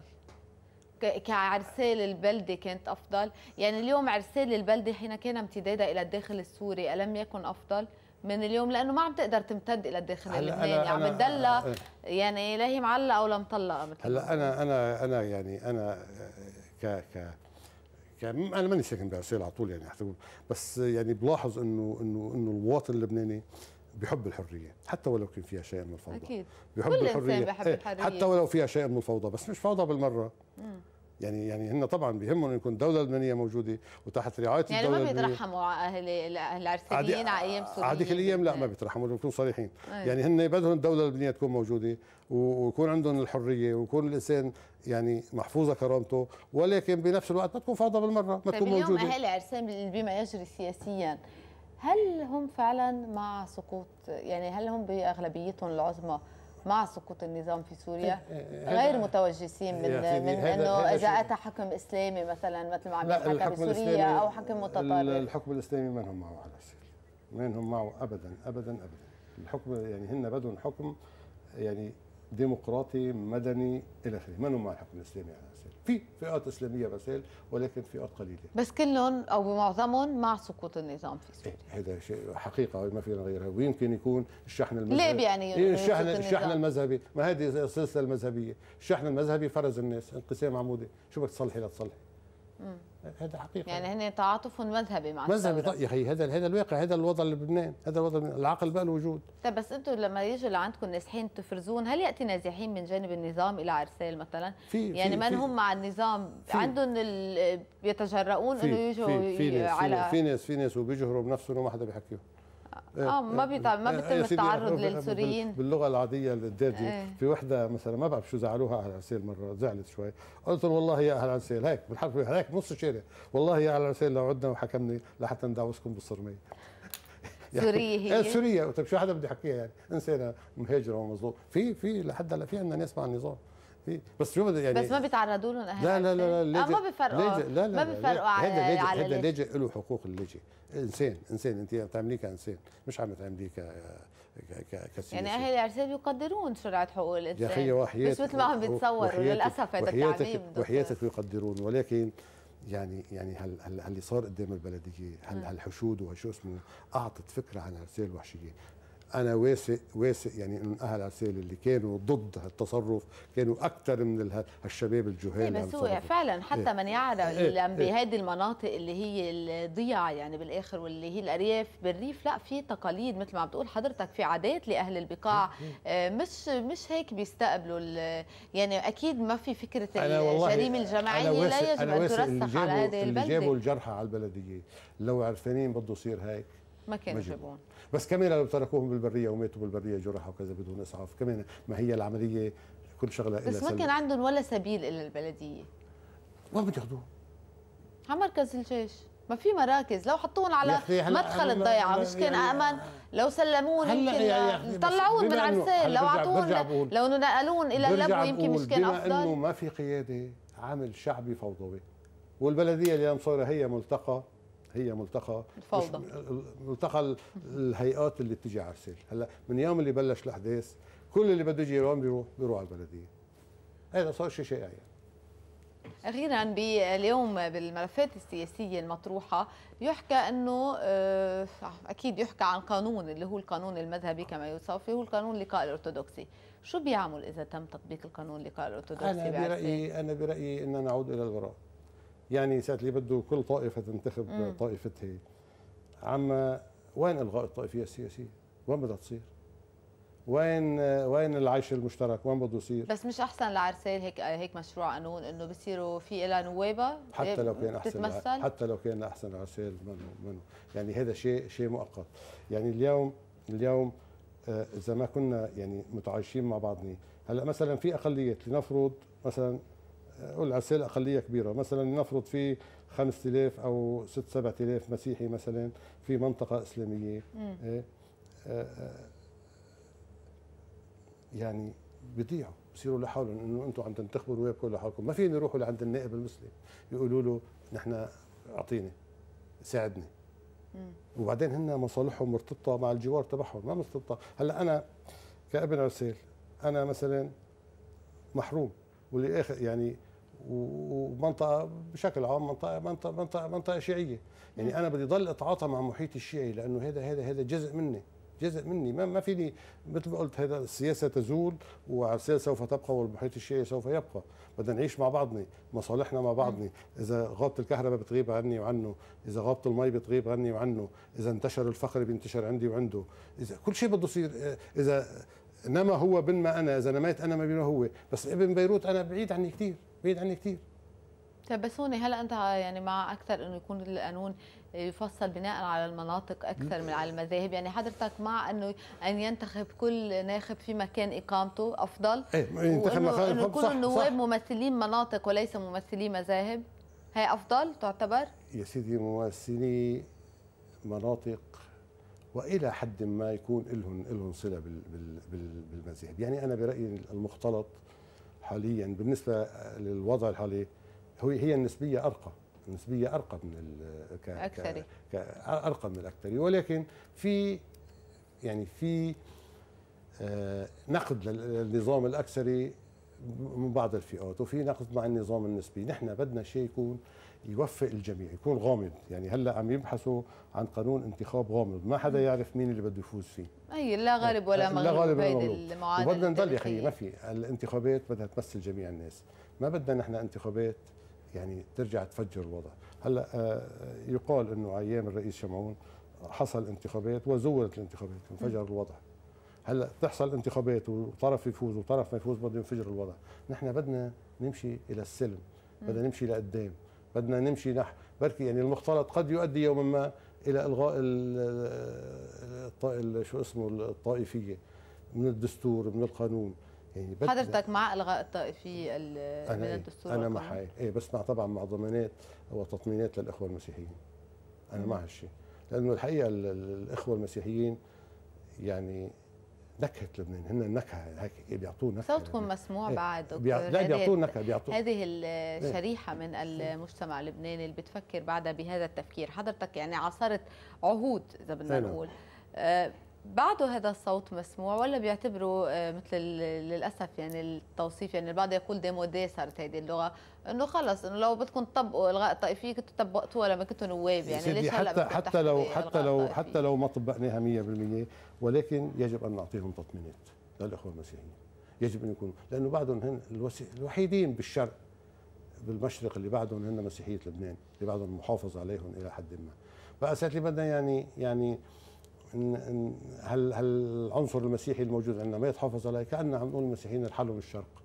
كعرسال البلدة كانت أفضل يعني اليوم عرسال البلدة حين كان امتدادها إلى الداخل السوري ألم يكن أفضل؟ من اليوم لانه ما عم تقدر تمتد الى الداخل اللبناني عم تدلى يعني لا هي معلقه ولا مطلقه مثل هلا انا انا انا يعني انا آه، ك ك انا ماني ساكن بعسيل على طول يعني بس يعني بلاحظ انه انه انه المواطن اللبناني بحب الحريه حتى ولو كان فيها شيء من الفوضى اكيد بحب كل الحريه إنسان بحب إيه، الحريه حتى ولو فيها شيء من الفوضى بس مش فوضى بالمره مم. يعني يعني هن طبعا بيهمهم ان يكون الدوله اللبنانيه موجوده وتحت رعايه يعني الدوله يعني ما بيترحموا على اهل العرسانيين على ايام سوريا هذيك الايام لا ما إيه. بيترحموا بنكون صريحين أيه. يعني هن بدهم الدوله اللبنانيه تكون موجوده ويكون عندهم الحريه ويكون الانسان يعني محفوظه كرامته ولكن بنفس الوقت ما تكون فاضيه بالمره ما طيب تكون موجوده اليوم اهالي عرسان بما يجري سياسيا هل هم فعلا مع سقوط يعني هل هم باغلبيتهم العظمى مع سقوط النظام في سوريا إيه، إيه، إيه، غير متوجسين من من انه اذا اتى حكم اسلامي مثلا مثل ما عم يحكى بسوريا او حكم متطرف الحكم الاسلامي ما هم معه على الشيء ما هم معه ابدا ابدا ابدا الحكم يعني هن بدهم حكم يعني ديمقراطي مدني الى اخره ما هم مع الحكم الاسلامي على في فئات اسلاميه ما ولكن فئات قليله بس كلهم او معظمهم مع سقوط النظام في إيه، سوريا هذا شيء حقيقه ما فينا نغيرها ويمكن يكون الشحن المذهبي ليه يعني إيه الشحن الشحن المذهبي ما هذه السلسله المذهبيه الشحن المذهبي فرز الناس انقسام عمودي شو بدك تصلحي لتصلحي هذا حقيقه يعني هن تعاطف مذهبي مع مذهبي يا طيب، اخي هذا هذا الواقع هذا الوضع اللي بلبنان هذا الوضع العقل بقى الوجود طيب بس انتم لما يجوا لعندكم نازحين تفرزون هل ياتي نازحين من جانب النظام الى عرسال مثلا في يعني من هم مع النظام عندهم بيتجرؤون انه يجوا في, في ناس على في ناس في ناس وبيجهروا بنفسهم وما حدا بيحكيهم إيه. اه ما بيتعب ما إيه، إيه، بيتم التعرض للسوريين باللغه العاديه الدارجه ايه. في وحده مثلا ما بعرف شو زعلوها اهل عسيل مره زعلت شوي قلت له والله يا اهل عسيل هيك بالحرف هيك نص الشارع والله يا اهل عسيل لو عدنا وحكمني لحتى ندعوسكم بالصرميه *laughs* يعني سوريه هي سوريه طيب شو حدا بده يحكيها يعني انسانه مهاجره ومظلوم في في لحد هلا في عندنا ناس مع النظام بس شو يعني بس ما بيتعرضوا لهم اهل لا لا لا, لا, آه ما بيفرقوا ما بيفرقوا على هذا اللاجئ هذا اللاجئ له حقوق اللاجئ انسان انسان انت عم تعمليه كانسان مش عم تعمليه ك كسياسي يعني اهل الارسال يقدرون سرعه حقوق الانسان يا اخي وحياتك مش مثل ما عم بيتصوروا للاسف هذا التعميم وحياتك يقدرون ولكن يعني يعني هل هل اللي صار قدام البلديه هل هالحشود وشو اسمه اعطت فكره عن ارسال الوحشيه انا واثق واثق يعني ان اهل عسال اللي كانوا ضد هالتصرف كانوا اكثر من الشباب الجهال إيه، بس هو فعلا إيه. حتى إيه؟ من يعرف إيه؟, إيه. بهذه المناطق اللي هي الضياع يعني بالاخر واللي هي الارياف بالريف لا في تقاليد مثل ما عم بتقول حضرتك في عادات لاهل البقاع إيه؟ آه، مش مش هيك بيستقبلوا يعني اكيد ما في فكره الجريمه الجماعيه لا يجب ان ترسخ على هذه البلد اللي جابوا الجرحى على البلديه لو عرفانين بده يصير هيك ما كانوا يجيبون بس كمان لو تركوهم بالبريه وماتوا بالبريه جرحى وكذا بدون اسعاف كمان ما هي العمليه كل شغله بس ما كان عندهم ولا سبيل الا البلديه وين بدي ياخذوه؟ على مركز الجيش ما في مراكز لو حطوهم على مدخل الضيعه مش كان امن لو سلموهم يمكن طلعوهم من على لو اعطوهم لو نقلوهم الى اللبو يمكن مش كان افضل بما انه ما في قياده عامل شعبي فوضوي والبلديه اللي صايره هي ملتقى هي ملتقى الفوضى ملتقى الهيئات اللي بتجي على السيل هلا من يوم اللي بلش الاحداث كل اللي بده يجي هون بيروح بيروح على البلديه هذا صار شيء شائع يعني. اخيرا باليوم بالملفات السياسيه المطروحه يحكى انه آه، اكيد يحكى عن قانون اللي هو القانون المذهبي كما يوصف هو القانون اللقاء الارثوذكسي شو بيعمل اذا تم تطبيق القانون اللقاء الارثوذكسي انا برايي انا برايي ان نعود الى الوراء يعني ساعه اللي بده كل طائفه تنتخب مم. طائفتها عما وين الغاء الطائفيه السياسيه؟ وين بدها تصير؟ وين وين العيش المشترك وين بده يصير بس مش احسن لعرسال هيك هيك مشروع قانون انه بصيروا في لها نوابه حتى لو كان احسن بتتمثل؟ حتى لو كان احسن عرسال منه منه يعني هذا شيء شيء مؤقت يعني اليوم اليوم آه، اذا ما كنا يعني متعايشين مع بعضنا هلا مثلا في اقليات لنفرض مثلا والعسل اقليه كبيره مثلا نفرض في 5000 او 6 7000 مسيحي مثلا في منطقه اسلاميه إيه؟ آه آه يعني بيضيعوا بصيروا لحالهم انه انتم عم تنتخبوا كل لحالكم ما فين يروحوا لعند النائب المسلم يقولوا له نحن اعطيني ساعدني وبعدين هن مصالحهم مرتبطه مع الجوار تبعهم ما مرتبطه هلا انا كابن عسيل انا مثلا محروم واللي اخر يعني ومنطقه بشكل عام منطقه منطقه منطقه, منطقة شيعيه يعني انا بدي ضل اتعاطى مع محيط الشيعي لانه هذا هذا هذا جزء مني جزء مني ما ما فيني مثل ما قلت هذا السياسه تزول والسياسه سوف تبقى والمحيط الشيعي سوف يبقى بدنا نعيش مع بعضنا مصالحنا مع بعضنا اذا غابت الكهرباء بتغيب عني وعنه اذا غابت المي بتغيب عني وعنه اذا انتشر الفقر بينتشر عندي وعنده اذا كل شيء بده يصير آه، اذا نما هو بن ما انا اذا نميت انا ما بينه هو بس ابن بيروت انا بعيد عني كثير بعيد عني كثير طيب بس هون هل انت يعني مع اكثر انه يكون القانون يفصل بناء على المناطق اكثر من على المذاهب يعني حضرتك مع انه ان ينتخب كل ناخب في مكان اقامته افضل ايه ينتخب مكان يكون النواب ممثلين مناطق وليس ممثلي مذاهب هي افضل تعتبر يا سيدي ممثلي مناطق والى حد ما يكون لهم لهم صله بالمذاهب يعني انا برايي المختلط حاليا بالنسبه للوضع الحالي هو هي النسبيه ارقى النسبيه ارقى من الاكثري ارقى من الاكثري ولكن في يعني في آه، نقد للنظام الاكثري من بعض الفئات وفي ناخذ مع النظام النسبي نحن بدنا شيء يكون يوفق الجميع يكون غامض يعني هلا عم يبحثوا عن قانون انتخاب غامض ما حدا يعرف مين اللي بده يفوز فيه اي لا غالب ولا مغلوب لا غالب ولا مغلوب وبدنا نضل يا اخي ما في الانتخابات بدها تمثل جميع الناس ما بدنا نحن انتخابات يعني ترجع تفجر الوضع هلا آه، يقال انه ايام الرئيس شمعون حصل انتخابات وزورت الانتخابات انفجر الوضع هلا تحصل انتخابات وطرف يفوز وطرف ما يفوز بده ينفجر الوضع نحن بدنا نمشي الى السلم بدنا نمشي لقدام بدنا نمشي نحو بركي يعني المختلط قد يؤدي يوما ما الى الغاء شو اسمه الطائفيه من الدستور من القانون يعني حضرتك مع الغاء الطائفيه من إيه؟ الدستور انا مع ايه بس مع طبعا مع ضمانات وتطمينات للاخوه المسيحيين انا مع هالشيء لانه الحقيقه الاخوه المسيحيين يعني نكهه لبنان هن نكهه هيك إيه، بيعطوه نكهه صوتكم يعني. مسموع ايه. بعد دكتور لا بيعطوه نكهه بيعطوه هذه إيه. الشريحه ايه. من المجتمع اللبناني اللي بتفكر بعدها بهذا التفكير حضرتك يعني عاصرت عهود اذا بدنا نعم. نقول بعده هذا الصوت مسموع ولا بيعتبروا آه، مثل للاسف يعني التوصيف يعني البعض يقول دي صارت هذه اللغه انه خلص انه لو بدكم تطبقوا الغاء الطائفيه كنتوا طبقتوها لما كنتوا نواب يعني ليش حتى هلا حتى لو حتى لو حتى لو ما طبقناها 100% ولكن يجب ان نعطيهم تطمينات للاخوه المسيحيين يجب ان يكونوا لانه بعدهم هن الوحيدين بالشرق بالمشرق اللي بعدهم هن مسيحيه لبنان اللي بعدهم محافظ عليهم الى حد ما بقى اللي بدنا يعني يعني ان هل هل العنصر المسيحي الموجود عندنا ما يتحفظ عليه كاننا عم نقول المسيحيين الحلوا بالشرق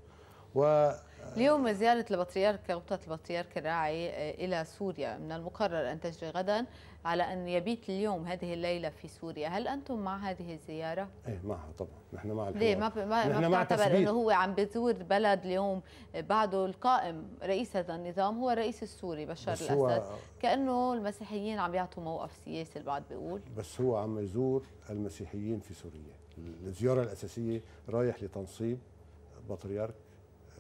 و اليوم زيارة البطريرك رابطة البطريرك الراعي آه، إلى سوريا من المقرر أن تجري غدا على أن يبيت اليوم هذه الليلة في سوريا هل أنتم مع هذه الزيارة؟ إيه معها طبعا نحن مع الحوار ليه ما ما نحن ما بتعتبر أنه هو عم بيزور بلد اليوم بعده القائم رئيس هذا النظام هو الرئيس السوري بشار الأسد هو... كأنه المسيحيين عم يعطوا موقف سياسي البعض بيقول بس هو عم يزور المسيحيين في سوريا الزيارة الأساسية رايح لتنصيب بطريرك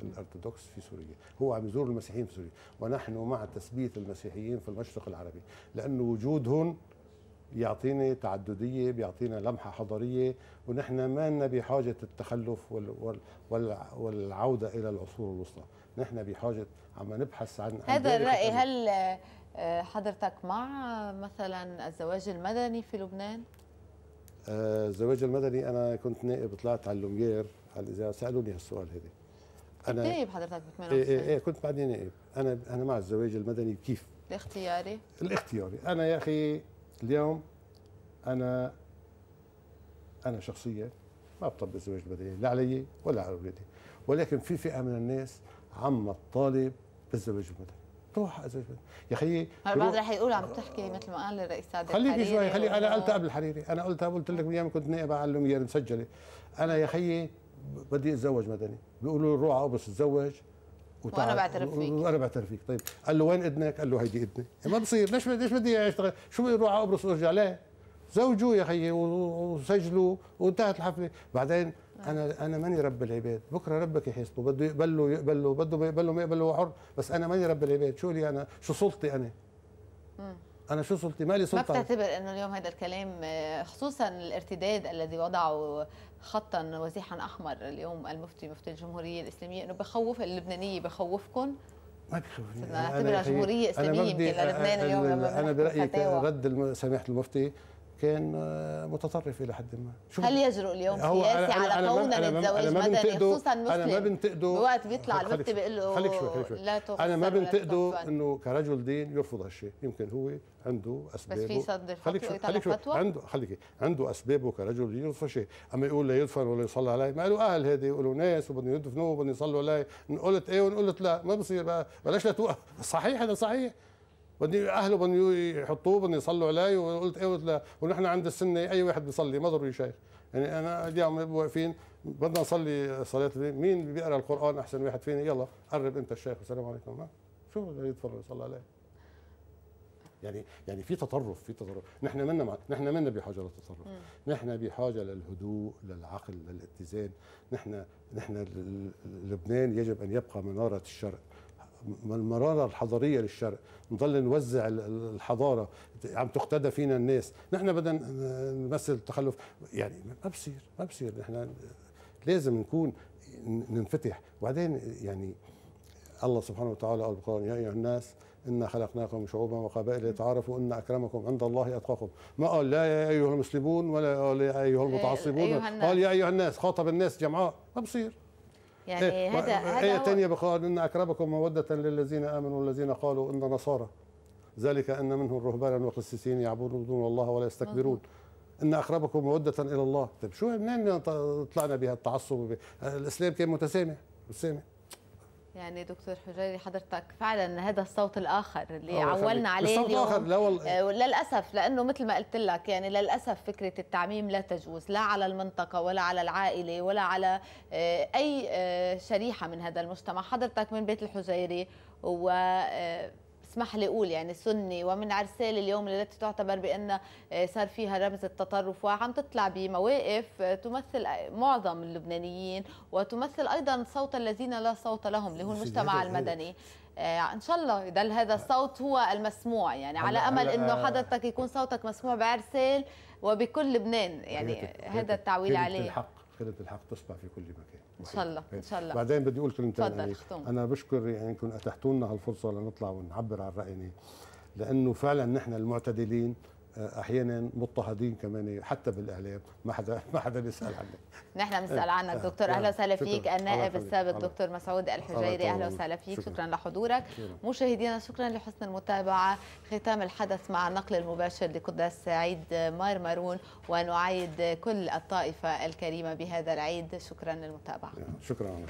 الارثوذكس في سوريا هو عم يزور المسيحيين في سوريا ونحن مع تثبيت المسيحيين في المشرق العربي لانه وجودهم يعطينا تعددية بيعطينا لمحة حضارية ونحن ما لنا بحاجة التخلف والعودة إلى العصور الوسطى نحن بحاجة عم نبحث عن هذا الرأي هل آه، حضرتك مع مثلا الزواج المدني في لبنان؟ آه، الزواج المدني أنا كنت نائب طلعت على اللومير على سألوني هالسؤال هذا انا نائب حضرتك ب 98 ايه, إيه،, إيه،, طيب. ايه, كنت بعدين نائب إيه؟ انا انا مع الزواج المدني كيف الاختياري الاختياري انا يا اخي اليوم انا انا شخصيا ما بطبق الزواج المدني لا علي ولا على اولادي ولكن في فئه من الناس عم تطالب بالزواج المدني روح زوج يا اخي البعض رح يقول عم تحكي مثل ما قال الرئيس سعد خليك شوي خلي انا قلتها قبل الحريري انا قلتها قلت لك ايام كنت نائب علم مسجله انا يا اخي بدي اتزوج مدني بيقولوا له روح قبرص اتزوج وانا بعترف فيك وانا بعترف فيك طيب قال له وين اذنك؟ قال له هيدي اذني إيه، ما بصير ليش ليش بدي اشتغل؟ شو بدي اروح على قبرص وارجع ليه؟ زوجوه يا خيي وسجلوا وانتهت الحفله بعدين آه. انا انا ماني رب العباد بكره ربك يحسبه بده يقبله يقبله بده ما يقبله ما يقبله حر بس انا ماني رب العباد شو لي انا شو سلطتي انا انا شو سلطتي مالي سلطه ما بتعتبر انه اليوم هذا الكلام آه، خصوصا الارتداد الذي وضعه خطا وزيحا احمر اليوم المفتي مفتي الجمهوريه الاسلاميه انه بخوف اللبنانيه بخوفكم ما بخوفني انا اعتبرها جمهوريه اسلاميه يمكن لبنان اليوم انا برايي رد سماحه المفتي كان آه، متطرف الى حد ما شوف هل يجرؤ اليوم سياسي على كونه أنا مدني خصوصا مسلم انا ما بنتقده وقت بيطلع الوقت بيقول له خليك شوي خليك شوي لا انا ما بنتقده انه كرجل دين يرفض هالشيء يمكن هو عنده اسباب بس في صدر خليك شوي خليك عنده خليك عنده اسبابه كرجل دين يرفض شيء اما يقول لا يدفن ولا يصلى عليه ما له اهل هذه وله ناس وبدهم يدفنوه وبدهم يصلوا عليه ان قلت ايه وان قلت لا ما بصير بقى بلاش لا توقف صحيح هذا صحيح بدي اهله بدهم يحطوه بدهم يصلوا علي وقلت ايه قلت ونحن عند السنه اي واحد بيصلي ما ضروري شيخ يعني انا اليوم واقفين بدنا نصلي صلاه مين بيقرا القران احسن واحد فينا يلا قرب انت الشيخ السلام عليكم ما شو يتفرج يصلي عليه يعني يعني في تطرف في تطرف نحن منا نحن منا بحاجه للتطرف نحن بحاجه للهدوء للعقل للاتزان نحن نحن لبنان يجب ان يبقى مناره الشرق المرارة الحضارية للشرق نضل نوزع الحضارة عم تقتدى فينا الناس نحن بدنا نمثل التخلف يعني ما بصير ما بصير نحن لازم نكون ننفتح وبعدين يعني الله سبحانه وتعالى قال بالقرآن يا أيها الناس إنا خلقناكم شعوبا وقبائل لتعارفوا إن أكرمكم عند الله أتقاكم ما قال لا يا أيها المسلمون ولا يا أيها المتعصبون قال يا أيها الناس خاطب الناس جمعاء ما بصير إيه، يعني إيه هذا آية ثانية بقول إن أكرمكم مودة للذين آمنوا والذين قالوا إن نصارى ذلك أن منهم الرهبانا والقسيسين يعبدون الله ولا يستكبرون مزبوط. ان اقربكم موده الى الله طب شو منين طلعنا بهالتعصب الاسلام كان متسامح متسامح يعني دكتور حجري حضرتك فعلا هذا الصوت الاخر اللي عولنا عليه الصوت الاخر لا والله آه، للاسف لانه مثل ما قلت لك يعني للاسف فكره التعميم لا تجوز لا على المنطقه ولا على العائله ولا على آه، اي آه، شريحه من هذا المجتمع حضرتك من بيت الحجيري و اسمح لي اقول يعني سني ومن عرسال اليوم التي تعتبر بان آه، صار فيها رمز التطرف وعم تطلع بمواقف آه، تمثل معظم اللبنانيين وتمثل ايضا صوت الذين لا صوت لهم اللي هو المجتمع المدني آه، ان شاء الله يضل هذا الصوت هو المسموع يعني على امل انه حضرتك يكون صوتك مسموع بعرسال وبكل لبنان يعني هذا التعويل عليه الحق خيرة الحق تصبح في كل مكان ان شاء الله ان شاء الله بعدين بدي اقول كلمتين تفضل يعني انا بشكر يعني انكم اتحتوا لنا هالفرصه لنطلع ونعبر عن راينا لانه فعلا نحن المعتدلين احيانا مضطهدين كمان حتى بالاعلام ما حدا *laughs* ما حدا بيسال عنك نحن بنسال إيه. عنك دكتور اهلا وسهلا فيك النائب السابق دكتور مسعود الحجيري اهلا وسهلا فيك شكرا لحضورك مشاهدينا شكرا لحسن المتابعه ختام الحدث مع النقل المباشر لقدس سعيد مار مارون ونعيد كل الطائفه الكريمه بهذا العيد شكرا للمتابعه شكرا